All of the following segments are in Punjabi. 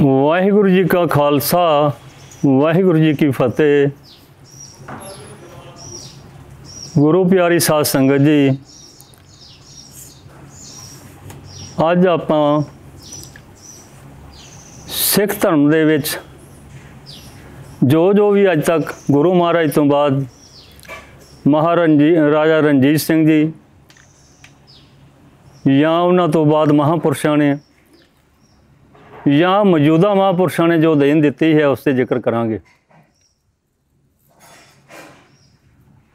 ਵਾਹਿਗੁਰੂ ਜੀ ਕਾ ਖਾਲਸਾ ਵਾਹਿਗੁਰੂ ਜੀ ਕੀ ਫਤਿਹ ਗੁਰੂ ਪਿਆਰੀ ਸਾਧ ਸੰਗਤ ਜੀ ਅੱਜ ਆਪਾਂ ਸਿੱਖ ਧਰਮ ਦੇ ਵਿੱਚ ਜੋ ਜੋ ਵੀ ਅੱਜ ਤੱਕ ਗੁਰੂ ਮਹਾਰਾਜ ਤੋਂ ਬਾਅਦ ਮਹਾਰਾਜੀ ਰਾਜਾ ਰਣਜੀਤ ਸਿੰਘ ਜੀ ਜਾਂ ਉਹਨਾਂ ਤੋਂ ਬਾਅਦ ਮਹਾਪੁਰਸ਼ਾਂ ਨੇ ਜਾਂ ਮੌਜੂਦਾ ਮਹਾਂਪੁਰਸ਼ਾਂ ਨੇ ਜੋ ਦੇਣ ਦਿੱਤੀ ਹੈ ਉਸ ਤੇ ਜ਼ਿਕਰ ਕਰਾਂਗੇ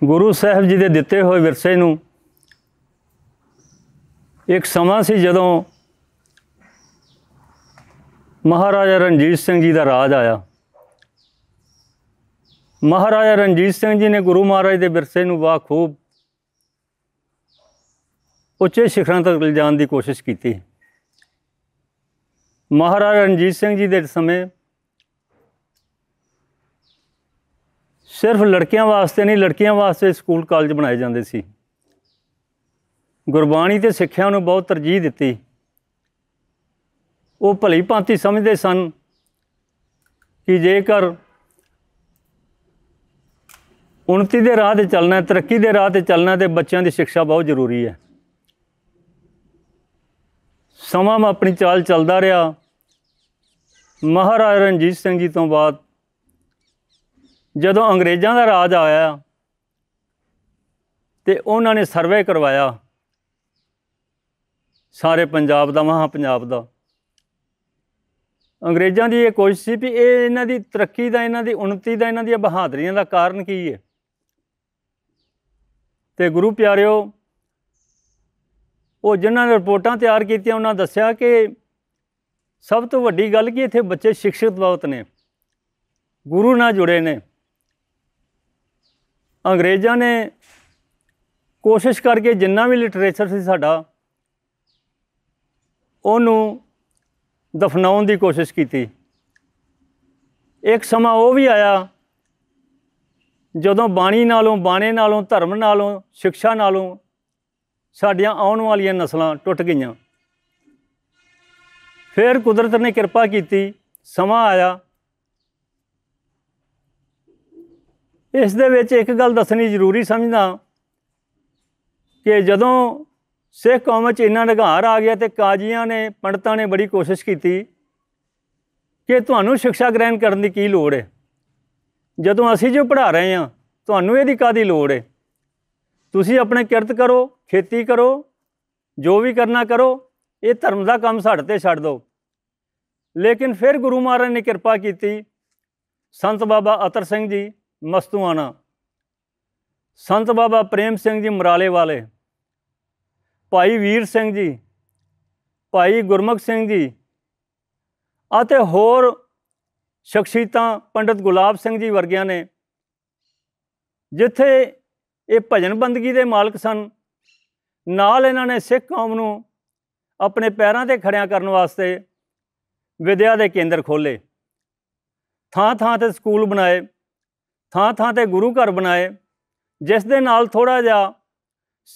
ਗੁਰੂ ਸਾਹਿਬ ਜੀ ਦੇ ਦਿੱਤੇ ਹੋਏ ਵਿਰਸੇ ਨੂੰ ਇੱਕ ਸਮਾਂ ਸੀ ਜਦੋਂ ਮਹਾਰਾਜਾ ਰਣਜੀਤ ਸਿੰਘ ਜੀ ਦਾ ਰਾਜ ਆਇਆ ਮਹਾਰਾਜਾ ਰਣਜੀਤ ਸਿੰਘ ਜੀ ਨੇ ਗੁਰੂ ਮਹਾਰਾਜ ਦੇ ਵਿਰਸੇ ਨੂੰ ਵਾਖੂਬ ਉੱਚੇ ਸਿਖਰਾਂ ਤੱਕ ਲਿਜਾਣ ਦੀ ਕੋਸ਼ਿਸ਼ ਕੀਤੀ ਮਹਾਰਾਜਾ ਰਣਜੀਤ ਸਿੰਘ ਜੀ ਦੇ ਸਮੇਂ ਸਿਰਫ ਲੜਕੀਆਂ ਵਾਸਤੇ ਨਹੀਂ ਲੜਕੀਆਂ ਵਾਸਤੇ ਸਕੂਲ ਕਾਲਜ ਬਣਾਏ ਜਾਂਦੇ ਸੀ ਗੁਰਬਾਣੀ ਤੇ ਸਿੱਖਿਆ ਨੂੰ ਬਹੁਤ ਤਰਜੀਹ ਦਿੱਤੀ ਉਹ ਭਲੀ ਭਾਂਤੀ ਸਮਝਦੇ ਸਨ ਕਿ ਜੇਕਰ ਉਨਤੀ ਦੇ ਰਾਹ ਤੇ ਚੱਲਣਾ ਹੈ ਤਰੱਕੀ ਦੇ ਰਾਹ ਤੇ ਚੱਲਣਾ ਤੇ ਬੱਚਿਆਂ ਦੀ ਸਿੱਖਿਆ ਬਹੁਤ ਜ਼ਰੂਰੀ ਹੈ ਸਮਾਂ ਆਪਣੀ ਚਾਲ ਚੱਲਦਾ ਰਿਹਾ ਮਹਾਰਾਜ ਰਣਜੀਤ ਸਿੰਘ ਜੀ ਤੋਂ ਬਾਅਦ ਜਦੋਂ ਅੰਗਰੇਜ਼ਾਂ ਦਾ ਰਾਜ ਆਇਆ ਤੇ ਉਹਨਾਂ ਨੇ ਸਰਵੇ ਕਰਵਾਇਆ ਸਾਰੇ ਪੰਜਾਬ ਦਾ ਮਹਾ ਪੰਜਾਬ ਦਾ ਅੰਗਰੇਜ਼ਾਂ ਦੀ ਇਹ ਕੋਸ਼ਿਸ਼ ਸੀ ਵੀ ਇਹ ਇਹਨਾਂ ਦੀ ਤਰੱਕੀ ਦਾ ਇਹਨਾਂ ਦੀ ਉਨਤੀ ਦਾ ਇਹਨਾਂ ਦੀਆਂ ਬਹਾਦਰੀਆਂ ਦਾ ਕਾਰਨ ਕੀ ਹੈ ਤੇ ਗੁਰੂ ਪਿਆਰਿਓ ਉਹ ਜਿਨ੍ਹਾਂ ਨੇ ਰਿਪੋਰਟਾਂ ਤਿਆਰ ਕੀਤੀਆਂ ਉਹਨਾਂ ਦੱਸਿਆ ਕਿ ਸਭ ਤੋਂ ਵੱਡੀ ਗੱਲ ਕੀ ਇੱਥੇ ਬੱਚੇ ਸਿੱਖਿਅਤ ਬਹੁਤ ਨੇ ਗੁਰੂ ਨਾਲ ਜੁੜੇ ਨੇ ਅੰਗਰੇਜ਼ਾਂ ਨੇ ਕੋਸ਼ਿਸ਼ ਕਰਕੇ ਜਿੰਨਾ ਵੀ ਲਿਟਰੇਚਰ ਸੀ ਸਾਡਾ ਉਹਨੂੰ ਦਫਨਾਉਣ ਦੀ ਕੋਸ਼ਿਸ਼ ਕੀਤੀ ਇੱਕ ਸਮਾਂ ਉਹ ਵੀ ਆਇਆ ਜਦੋਂ ਬਾਣੀ ਨਾਲੋਂ ਬਾਣੇ ਨਾਲੋਂ ਧਰਮ ਨਾਲੋਂ ਸਿੱਖਿਆ ਨਾਲੋਂ ਸਾਡੀਆਂ ਆਉਣ ਵਾਲੀਆਂ ਨਸਲਾਂ ਟੁੱਟ ਗਈਆਂ ਫਿਰ ਕੁਦਰਤ ਨੇ ਕਿਰਪਾ ਕੀਤੀ ਸਮਾਂ ਆਇਆ ਇਸ ਦੇ ਵਿੱਚ ਇੱਕ ਗੱਲ ਦੱਸਣੀ ਜ਼ਰੂਰੀ ਸਮਝਦਾ ਕਿ ਜਦੋਂ ਸਿੱਖ ਕੌਮ 'ਚ ਇੰਨਾ ਨਿਗਾਰ ਆ ਗਿਆ ਤੇ ਕਾਜ਼ੀਆਂ ਨੇ ਪੰਡਤਾਂ ਨੇ ਬੜੀ ਕੋਸ਼ਿਸ਼ ਕੀਤੀ ਕਿ ਤੁਹਾਨੂੰ ਸਿੱਖਿਆ ਗ੍ਰਹਿਣ ਕਰਨ ਦੀ ਕੀ ਲੋੜ ਹੈ ਜਦੋਂ ਅਸੀਂ ਜੋ ਪੜ੍ਹਾ ਰਹੇ ਹਾਂ ਤੁਹਾਨੂੰ ਇਹਦੀ ਕਾਦੀ ਲੋੜ ਹੈ ਤੁਸੀਂ ਆਪਣੇ ਕਿਰਤ ਕਰੋ ਖੇਤੀ ਕਰੋ ਜੋ ਵੀ ਕਰਨਾ ਕਰੋ ਇਹ ਧਰਮ ਦਾ ਕੰਮ ਸਾਡੇ ਤੇ ਛੱਡ ਦੋ ਲੇਕਿਨ ਫਿਰ ਗੁਰੂ ਮਹਾਰਾਜ ਨੇ ਕਿਰਪਾ ਕੀਤੀ ਸੰਤ ਬਾਬਾ ਅਤਰ ਸਿੰਘ ਜੀ ਮਸਤੂਆਣਾ ਸੰਤ ਬਾਬਾ ਪ੍ਰੇਮ ਸਿੰਘ ਜੀ ਮਰਾਲੇ ਵਾਲੇ ਭਾਈ ਵੀਰ ਸਿੰਘ ਜੀ ਭਾਈ ਗੁਰਮੁਖ ਸਿੰਘ ਜੀ ਅਤੇ ਹੋਰ ਸ਼ਖਸੀਤਾਂ ਪੰਡਤ ਗੁਲਾਬ ਸਿੰਘ ਜੀ ਵਰਗਿਆਂ ਨੇ ਜਿੱਥੇ ਇਹ ਭਜਨ ਬੰਦਗੀ ਦੇ ਮਾਲਕ ਸਨ ਨਾਲ ਇਹਨਾਂ ਨੇ ਸਿੱਖ ਕੌਮ ਨੂੰ ਆਪਣੇ ਪੈਰਾਂ ਤੇ ਖੜਿਆ ਕਰਨ ਵਾਸਤੇ ਵਿਦਿਆ ਦੇ ਕੇਂਦਰ ਖੋਲੇ ਥਾਂ ਥਾਂ ਤੇ ਸਕੂਲ ਬਣਾਏ ਥਾਂ ਥਾਂ ਤੇ ਗੁਰੂ ਘਰ ਬਣਾਏ ਜਿਸ ਦੇ ਨਾਲ ਥੋੜਾ ਜਿਹਾ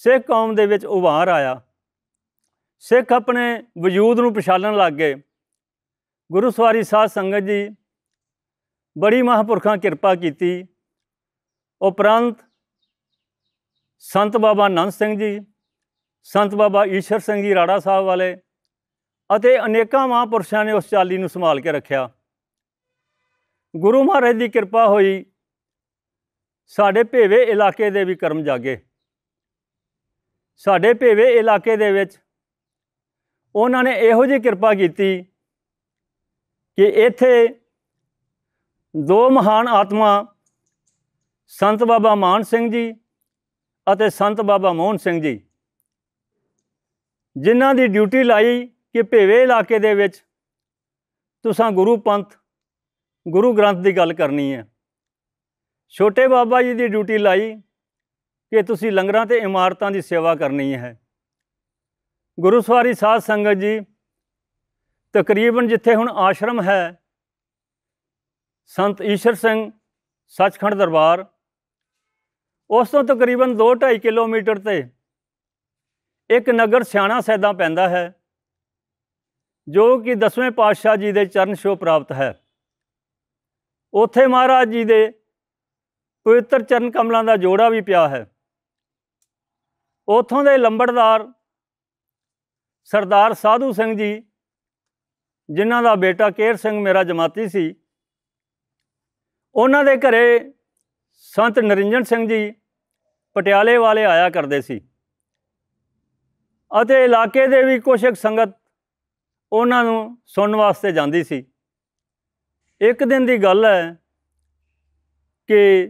ਸਿੱਖ ਕੌਮ ਦੇ ਵਿੱਚ ਉਭਾਰ ਆਇਆ ਸਿੱਖ ਆਪਣੇ ਵਜੂਦ ਨੂੰ ਪਛਾਣਨ ਲੱਗ ਗਏ ਗੁਰੂ ਸਵਾਰੀ ਸਾਧ ਸੰਗਤ ਜੀ ਬੜੀ ਮਹਾਂਪੁਰਖਾਂ ਕਿਰਪਾ ਕੀਤੀ ਉਪਰੰਤ ਸੰਤ ਬਾਬਾ ਨੰਦ ਸਿੰਘ ਜੀ ਸੰਤ ਬਾਬਾ ਈਸ਼ਰ ਸਿੰਘ ਜੀ ਰਾੜਾ ਸਾਹਿਬ ਵਾਲੇ ਅਤੇ ਅਨੇਕਾਂ ਮਹਾਂਪੁਰਸ਼ਾਂ ਨੇ ਉਸ ਚਾਲੀ ਨੂੰ ਸੰਭਾਲ ਕੇ ਰੱਖਿਆ ਗੁਰੂ ਮਹਾਰਾਜ ਦੀ ਕਿਰਪਾ ਹੋਈ ਸਾਡੇ ਭੇਵੇ ਇਲਾਕੇ ਦੇ ਵੀ ਕਰਮ ਜਾਗੇ ਸਾਡੇ ਭੇਵੇ ਇਲਾਕੇ ਦੇ ਵਿੱਚ ਉਹਨਾਂ ਨੇ ਇਹੋ ਜਿਹੀ ਕਿਰਪਾ ਕੀਤੀ ਕਿ ਇੱਥੇ ਦੋ ਮਹਾਨ ਆਤਮਾ ਸੰਤ ਬਾਬਾ ਮਾਨ ਸਿੰਘ ਜੀ ਅਤੇ ਸੰਤ ਬਾਬਾ ਮੋਹਨ ਸਿੰਘ ਜੀ ਜਿਨ੍ਹਾਂ ਦੀ ਡਿਊਟੀ ਲਾਈ ਕਿ ਭੇਵੇ ਇਲਾਕੇ ਦੇ ਵਿੱਚ ਤੁਸੀਂ ਗੁਰੂ ਪੰਥ ਗੁਰੂ ਗ੍ਰੰਥ ਦੀ ਗੱਲ ਕਰਨੀ ਹੈ ਛੋਟੇ ਬਾਬਾ ਜੀ ਦੀ ਡਿਊਟੀ ਲਾਈ ਕਿ ਤੁਸੀਂ ਲੰਗਰਾਂ ਤੇ ਇਮਾਰਤਾਂ ਦੀ ਸੇਵਾ ਕਰਨੀ ਹੈ ਗੁਰੂ ਸਵਾਰੀ ਸਾਧ ਸੰਗਤ ਜੀ ਤਕਰੀਬਨ ਜਿੱਥੇ ਹੁਣ ਆਸ਼ਰਮ ਹੈ ਸੰਤ ਈਸ਼ਰ ਸਿੰਘ ਸੱਚਖੰਡ ਦਰਬਾਰ ਉਸ ਤੋਂ ਤਕਰੀਬਨ 2.5 ਕਿਲੋਮੀਟਰ ਤੇ ਇੱਕ ਨਗਰ ਸਿਆਣਾ ਸੈਦਾ ਪੈਂਦਾ ਹੈ ਜੋ ਕਿ ਦਸਵੇਂ ਪਾਤਸ਼ਾਹ ਜੀ ਦੇ ਚਰਨ ਛੋ ਪ੍ਰਾਪਤ ਹੈ ਉਥੇ ਮਹਾਰਾਜ ਜੀ ਦੇ ਪਵਿੱਤਰ ਚਰਨ ਕਮਲਾਂ ਦਾ ਜੋੜਾ ਵੀ ਪਿਆ ਹੈ ਉਥੋਂ ਦੇ ਲੰਬੜਦਾਰ ਸਰਦਾਰ ਸਾਧੂ ਸਿੰਘ ਜੀ ਜਿਨ੍ਹਾਂ ਦਾ ਬੇਟਾ ਕੇਰ ਸਿੰਘ ਮੇਰਾ ਜਮਾਤੀ ਸੀ ਉਹਨਾਂ ਦੇ ਘਰੇ ਸੰਤ ਨਰਿੰਜਨ ਸਿੰਘ ਜੀ ਪਟਿਆਲੇ ਵਾਲੇ ਆਇਆ ਕਰਦੇ ਸੀ ਅਤੇ ਇਲਾਕੇ ਦੇ ਵੀ ਕੁਝ ਸੰਗਤ ਉਹਨਾਂ ਨੂੰ ਸੁਣਨ ਵਾਸਤੇ ਜਾਂਦੀ ਸੀ ਇੱਕ ਦਿਨ ਦੀ ਗੱਲ ਹੈ ਕਿ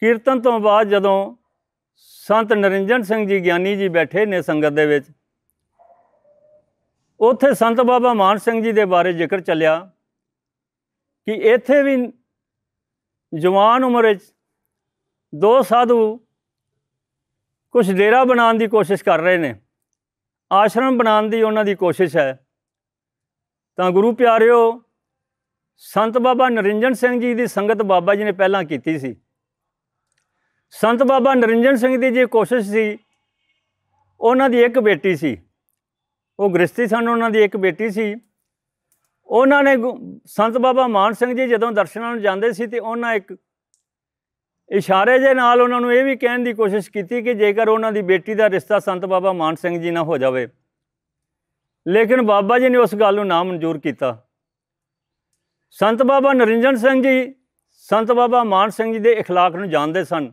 ਕੀਰਤਨ ਤੋਂ ਬਾਅਦ ਜਦੋਂ ਸੰਤ ਨਰਿੰਜਨ ਸਿੰਘ ਜੀ ਗਿਆਨੀ ਜੀ ਬੈਠੇ ਨੇ ਸੰਗਤ ਦੇ ਵਿੱਚ ਉੱਥੇ ਸੰਤ ਬਾਬਾ ਮਾਨ ਸਿੰਘ ਜੀ ਦੇ ਬਾਰੇ ਜ਼ਿਕਰ ਚੱਲਿਆ ਕਿ ਇੱਥੇ ਵੀ ਜਵਾਨ ਉਮਰ ਵਿੱਚ ਦੋ ਸਾਧੂ ਕੁਝ ਡੇਰਾ ਬਣਾਉਣ ਦੀ ਕੋਸ਼ਿਸ਼ ਕਰ ਰਹੇ ਨੇ ਆਸ਼ਰਮ ਬਣਾਉਣ ਦੀ ਉਹਨਾਂ ਦੀ ਕੋਸ਼ਿਸ਼ ਹੈ ਤਾਂ ਗੁਰੂ ਪਿਆਰਿਓ ਸੰਤ ਬਾਬਾ ਨਰਿੰਜਨ ਸਿੰਘ ਜੀ ਦੀ ਸੰਗਤ ਬਾਬਾ ਜੀ ਨੇ ਪਹਿਲਾਂ ਕੀਤੀ ਸੀ ਸੰਤ ਬਾਬਾ ਨਰਿੰਜਨ ਸਿੰਘ ਦੀ ਜੇ ਕੋਸ਼ਿਸ਼ ਸੀ ਉਹਨਾਂ ਦੀ ਇੱਕ ਬੇਟੀ ਸੀ ਉਹ ਗ੍ਰਸਤੀ ਸਨ ਉਹਨਾਂ ਦੀ ਇੱਕ ਬੇਟੀ ਸੀ ਉਹਨਾਂ ਨੇ ਸੰਤ ਬਾਬਾ ਮਾਨ ਸਿੰਘ ਜੀ ਜਦੋਂ ਦਰਸ਼ਨਾਂ ਨੂੰ ਜਾਂਦੇ ਸੀ ਤੇ ਉਹਨਾਂ ਇੱਕ ਇਸ਼ਾਰੇ ਦੇ ਨਾਲ ਉਹਨਾਂ ਨੂੰ ਇਹ ਵੀ ਕਹਿਣ ਦੀ ਕੋਸ਼ਿਸ਼ ਕੀਤੀ ਕਿ ਜੇਕਰ ਉਹਨਾਂ ਦੀ ਬੇਟੀ ਦਾ ਰਿਸ਼ਤਾ ਸੰਤ ਬਾਬਾ ਮਾਨ ਸਿੰਘ ਜੀ ਨਾਲ ਹੋ ਜਾਵੇ ਲੇਕਿਨ ਬਾਬਾ ਜੀ ਨੇ ਉਸ ਗੱਲ ਨੂੰ ਨਾ ਮਨਜ਼ੂਰ ਕੀਤਾ ਸੰਤ ਬਾਬਾ ਨਰਿੰਜਨ ਸਿੰਘ ਜੀ ਸੰਤ ਬਾਬਾ ਮਾਨ ਸਿੰਘ ਜੀ ਦੇ اخلاق ਨੂੰ ਜਾਣਦੇ ਸਨ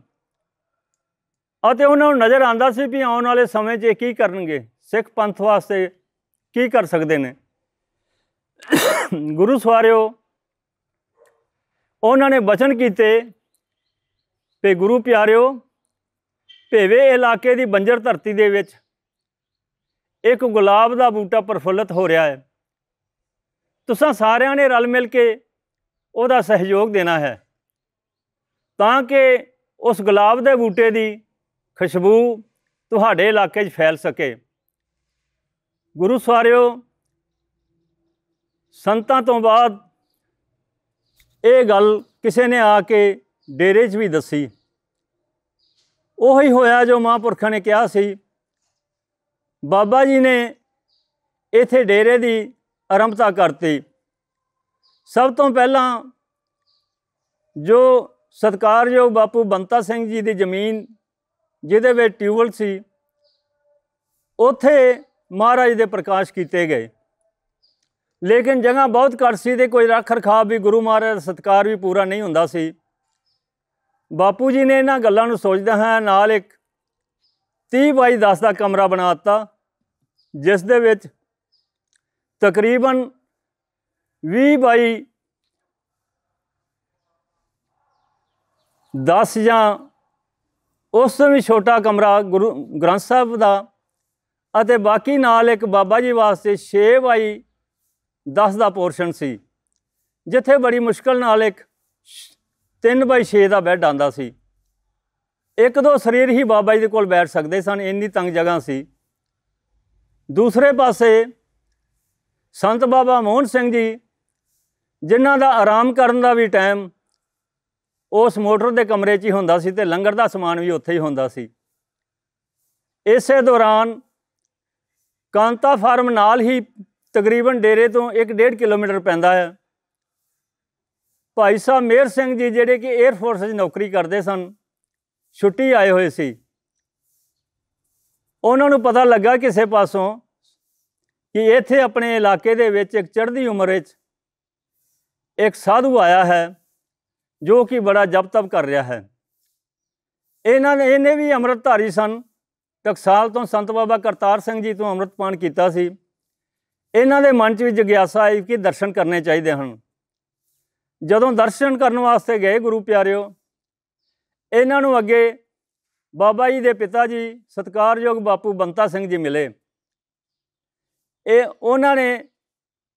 ਅਤੇ ਉਹਨਾਂ ਨੂੰ ਨਜ਼ਰ ਆਂਦਾ ਸੀ ਵੀ ਆਉਣ ਵਾਲੇ ਸਮੇਂ 'ਚ ਕੀ ਕਰਨਗੇ ਸਿੱਖ ਪੰਥ ਵਾਸਤੇ ਕੀ ਕਰ ਸਕਦੇ ਨੇ ਗੁਰੂ ਸਵਾਰਿਓ ਉਹਨਾਂ ਨੇ ਬਚਨ ਕੀਤੇ ਤੇ ਗੁਰੂ ਪਿਆਰਿਓ ਭੇਵੇ ਇਲਾਕੇ ਦੀ ਬੰਜਰ ਧਰਤੀ ਦੇ ਵਿੱਚ ਇੱਕ ਗੁਲਾਬ ਦਾ ਬੂਟਾ ਪ੍ਰਫੁੱਲਤ ਹੋ ਰਿਹਾ ਹੈ ਤੁਸੀਂ ਸਾਰਿਆਂ ਨੇ ਰਲ ਮਿਲ ਕੇ ਉਹਦਾ ਸਹਿਯੋਗ ਦੇਣਾ ਹੈ ਤਾਂ ਕਿ ਉਸ ਗੁਲਾਬ ਦੇ ਬੂਟੇ ਦੀ ਖੁਸ਼ਬੂ ਤੁਹਾਡੇ ਇਲਾਕੇ 'ਚ ਫੈਲ ਸਕੇ ਗੁਰੂ ਸਾਰਿਓ ਸੰਤਾਂ ਤੋਂ ਬਾਅਦ ਇਹ ਗੱਲ ਕਿਸੇ ਨੇ ਆ ਕੇ ਡੇਰੇ 'ਚ ਵੀ ਦੱਸੀ ਉਹੀ ਹੋਇਆ ਜੋ ਮਹਾਂਪੁਰਖਾਂ ਨੇ ਕਿਹਾ ਸੀ ਬਾਬਾ ਜੀ ਨੇ ਇਥੇ ਡੇਰੇ ਦੀ ਆਰੰਭਤਾ ਕਰਤੀ ਸਭ ਤੋਂ ਪਹਿਲਾਂ ਜੋ ਸਤਕਾਰਯੋਗ ਬਾਪੂ ਬੰਤਾ ਸਿੰਘ ਜੀ ਦੀ ਜ਼ਮੀਨ ਜਿਹਦੇ ਵਿੱਚ ਟਿਊਬਲ ਸੀ ਉਥੇ ਮਹਾਰਾਜ ਦੇ ਪ੍ਰਕਾਸ਼ ਕੀਤੇ ਗਏ ਲੇਕਿਨ ਜਗ੍ਹਾ ਬਹੁਤ ਘੱਟ ਸੀ ਤੇ ਕੋਈ ਰੱਖ ਰਖਾਵ ਵੀ ਗੁਰੂ ਮਹਾਰਾਜ ਦਾ ਸਤਕਾਰ ਵੀ ਪੂਰਾ ਨਹੀਂ ਹੁੰਦਾ ਸੀ ਬਾਪੂ ਜੀ ਨੇ ਇਹਨਾਂ ਗੱਲਾਂ ਨੂੰ ਸੋਚਦਾ ਹਾਂ ਨਾਲ ਇੱਕ 30 ਬਾਈ 10 ਦਾ ਕਮਰਾ ਬਣਾ ਦਿੱਤਾ ਜਿਸ ਦੇ ਵਿੱਚ ਤਕਰੀਬਨ 20 ਬਾਈ 10 ਜਾਂ ਉਸ ਤੋਂ ਵੀ ਛੋਟਾ ਕਮਰਾ ਗੁਰੂ ਗ੍ਰੰਥ ਸਾਹਿਬ ਦਾ ਅਤੇ ਬਾਕੀ ਨਾਲ ਇੱਕ ਬਾਬਾ ਜੀ ਵਾਸਤੇ 6 ਬਾਈ 10 ਦਾ ਪੋਰਸ਼ਨ ਸੀ ਜਿੱਥੇ ਬੜੀ ਮੁਸ਼ਕਲ ਨਾਲ ਇੱਕ 3 ਬਾਈ 6 ਦਾ ਬੈੱਡ ਆਂਦਾ ਸੀ ਇੱਕ ਦੋ ਸਰੀਰ ਹੀ ਬਾਬਾ ਜੀ ਦੇ ਕੋਲ ਬੈਠ ਸਕਦੇ ਸਨ ਇੰਨੀ ਤੰਗ ਜਗ੍ਹਾ ਸੀ ਦੂਸਰੇ ਪਾਸੇ ਸੰਤ ਬਾਬਾ ਮੋਹਨ ਸਿੰਘ ਜੀ ਜਿਨ੍ਹਾਂ ਦਾ ਆਰਾਮ ਕਰਨ ਦਾ ਵੀ ਟਾਈਮ ਉਸ ਮੋਟਰ ਦੇ ਕਮਰੇ 'ਚ ਹੀ ਹੁੰਦਾ ਸੀ ਤੇ ਲੰਗਰ ਦਾ ਸਮਾਨ ਵੀ ਉੱਥੇ ਹੀ ਹੁੰਦਾ ਸੀ ਇਸੇ ਦੌਰਾਨ ਕਾਂਤਾ ਫਾਰਮ ਨਾਲ ਹੀ ਤਕਰੀਬਨ ਡੇਰੇ ਤੋਂ 1.5 ਕਿਲੋਮੀਟਰ ਪੈਂਦਾ ਹੈ ਭਾਈ ਸਾਹਿਬ ਮੇਰ ਸਿੰਘ ਜੀ ਜਿਹੜੇ ਕਿ 에ਅਰ ਫੋਰਸ 'ਚ ਨੌਕਰੀ ਕਰਦੇ ਸਨ ਛੁੱਟੀ ਆਏ ਹੋਏ ਸੀ ਉਹਨਾਂ ਨੂੰ ਪਤਾ ਲੱਗਾ ਕਿਸੇ ਪਾਸੋਂ ਕਿ ਇੱਥੇ ਆਪਣੇ ਇਲਾਕੇ ਦੇ ਵਿੱਚ ਇੱਕ ਚੜ੍ਹਦੀ ਉਮਰ ਵਿੱਚ ਇੱਕ ਸਾਧੂ ਆਇਆ ਹੈ ਜੋ ਕਿ ਬੜਾ ਜਪ ਤਪ ਕਰ ਰਿਹਾ ਹੈ ਇਹਨਾਂ ਨੇ ਇਹਨੇ ਵੀ ਅੰਮ੍ਰਿਤਧਾਰੀ ਸਨ ਟਕਸਾਲ ਤੋਂ ਸੰਤ ਬਾਬਾ ਕਰਤਾਰ ਸਿੰਘ ਜੀ ਤੋਂ ਅੰਮ੍ਰਿਤਪਾਨ ਕੀਤਾ ਸੀ ਇਹਨਾਂ ਦੇ ਮਨ 'ਚ ਵੀ ਜਗਿਆਸਾ ਆਈ ਕਿ ਦਰਸ਼ਨ ਕਰਨੇ ਚਾਹੀਦੇ ਹਨ ਜਦੋਂ ਦਰਸ਼ਨ ਕਰਨ ਵਾਸਤੇ ਗਏ ਗੁਰੂ ਪਿਆਰਿਓ ਇਹਨਾਂ ਨੂੰ ਅੱਗੇ ਬਾਬਾ ਜੀ ਦੇ ਪਿਤਾ ਜੀ ਸਤਕਾਰਯੋਗ ਬਾਪੂ ਬੰਤਾ ਸਿੰਘ ਜੀ ਮਿਲੇ ਇਹ ਉਹਨਾਂ ਨੇ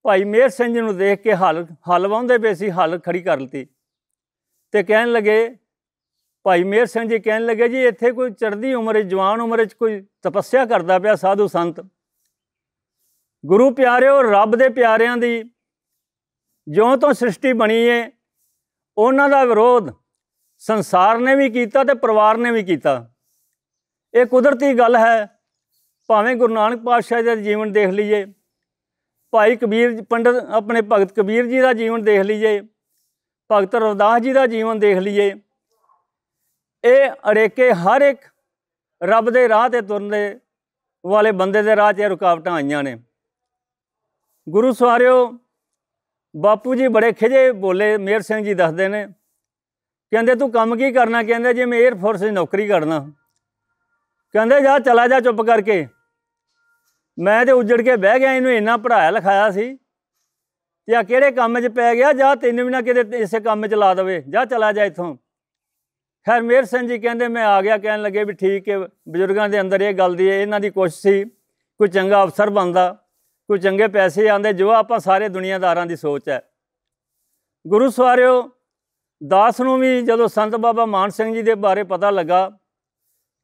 ਭਾਈ ਮੇਰ ਸਿੰਘ ਜੀ ਨੂੰ ਦੇਖ ਕੇ ਹਲ ਹਲ ਵਾਉਂਦੇ ਪਏ ਸੀ ਹਲ ਖੜੀ ਕਰ ਲਤੀ ਤੇ ਕਹਿਣ ਲੱਗੇ ਭਾਈ ਮੇਰ ਸਿੰਘ ਜੀ ਕਹਿਣ ਲੱਗੇ ਜੀ ਇੱਥੇ ਕੋਈ ਚੜ੍ਹਦੀ ਉਮਰ ਜਵਾਨ ਉਮਰ ਵਿੱਚ ਕੋਈ ਤਪੱਸਿਆ ਕਰਦਾ ਪਿਆ ਸਾਧੂ ਸੰਤ ਗੁਰੂ ਪਿਆਰਿਓ ਰੱਬ ਦੇ ਪਿਆਰਿਆਂ ਦੀ ਜਿਉਂ ਤੋਂ ਸ੍ਰਿਸ਼ਟੀ ਬਣੀ ਏ ਉਹਨਾਂ ਦਾ ਵਿਰੋਧ ਸੰਸਾਰ ਨੇ ਵੀ ਕੀਤਾ ਤੇ ਪਰਿਵਾਰ ਨੇ ਵੀ ਕੀਤਾ ਇਹ ਕੁਦਰਤੀ ਗੱਲ ਹੈ ਭਾਵੇਂ ਗੁਰੂ ਨਾਨਕ ਪਾਤਸ਼ਾਹ ਦਾ ਜੀਵਨ ਦੇਖ ਲਈਏ ਭਾਈ ਕਬੀਰ ਪੰਡਤ ਆਪਣੇ ਭਗਤ ਕਬੀਰ ਜੀ ਦਾ ਜੀਵਨ ਦੇਖ ਲਈਏ ਭਗਤ ਰਵਦਾਸ ਜੀ ਦਾ ਜੀਵਨ ਦੇਖ ਲਈਏ ਇਹ ਅੜੇਕੇ ਹਰ ਇੱਕ ਰੱਬ ਦੇ ਰਾਹ ਤੇ ਤੁਰਨ ਦੇ ਵਾਲੇ ਬੰਦੇ ਦੇ ਰਾਹ 'ਚ ਰੁਕਾਵਟਾਂ ਆਈਆਂ ਨੇ ਗੁਰੂ ਸਵਾਰਿਓ ਬਾਪੂ ਜੀ ਬੜੇ ਖਿਜੇ ਬੋਲੇ ਮੇਰ ਸਿੰਘ ਜੀ ਦੱਸਦੇ ਨੇ ਕਹਿੰਦੇ ਤੂੰ ਕੰਮ ਕੀ ਕਰਨਾ ਕਹਿੰਦੇ ਜੇ ਮੈਂ 에ਅਰ ਫੋਰਸ ਦੀ ਨੌਕਰੀ ਕਰਨਾ ਕਹਿੰਦੇ ਜਾ ਚਲਾ ਜਾ ਚੁੱਪ ਕਰਕੇ ਮੈਂ ਤੇ ਉਜੜ ਕੇ ਬਹਿ ਗਿਆ ਇਹਨੂੰ ਇੰਨਾ ਪੜਾਇਆ ਲਿਖਾਇਆ ਸੀ ਤੇ ਆ ਕਿਹੜੇ ਕੰਮ 'ਚ ਪੈ ਗਿਆ ਜਾ ਤੈਨੂੰ ਵੀ ਨਾ ਕਿਤੇ ਇਸੇ ਕੰਮ 'ਚ ਲਾ ਦਵੇ ਜਾ ਚਲਾ ਜਾ ਇੱਥੋਂ ਖੈਰ ਮੇਰ ਸਿੰਘ ਜੀ ਕਹਿੰਦੇ ਮੈਂ ਆ ਗਿਆ ਕਹਿਣ ਲੱਗੇ ਵੀ ਠੀਕ ਹੈ ਬਜ਼ੁਰਗਾਂ ਦੇ ਅੰਦਰ ਇਹ ਗੱਲ ਦੀ ਇਹਨਾਂ ਦੀ ਕੋਸ਼ਿਸ਼ ਸੀ ਕੋਈ ਚੰਗਾ ਅਫਸਰ ਬਣਦਾ ਕੋਈ ਚੰਗੇ ਪੈਸੇ ਆਂਦੇ ਜੋ ਆਪਾਂ ਸਾਰੇ ਦੁਨੀਆਦਾਰਾਂ ਦੀ ਸੋਚ ਹੈ ਗੁਰੂ ਸਵਾਰਿਓ ਦਾਸ ਨੂੰ ਵੀ ਜਦੋਂ ਸੰਤ ਬਾਬਾ ਮਾਨ ਸਿੰਘ ਜੀ ਦੇ ਬਾਰੇ ਪਤਾ ਲੱਗਾ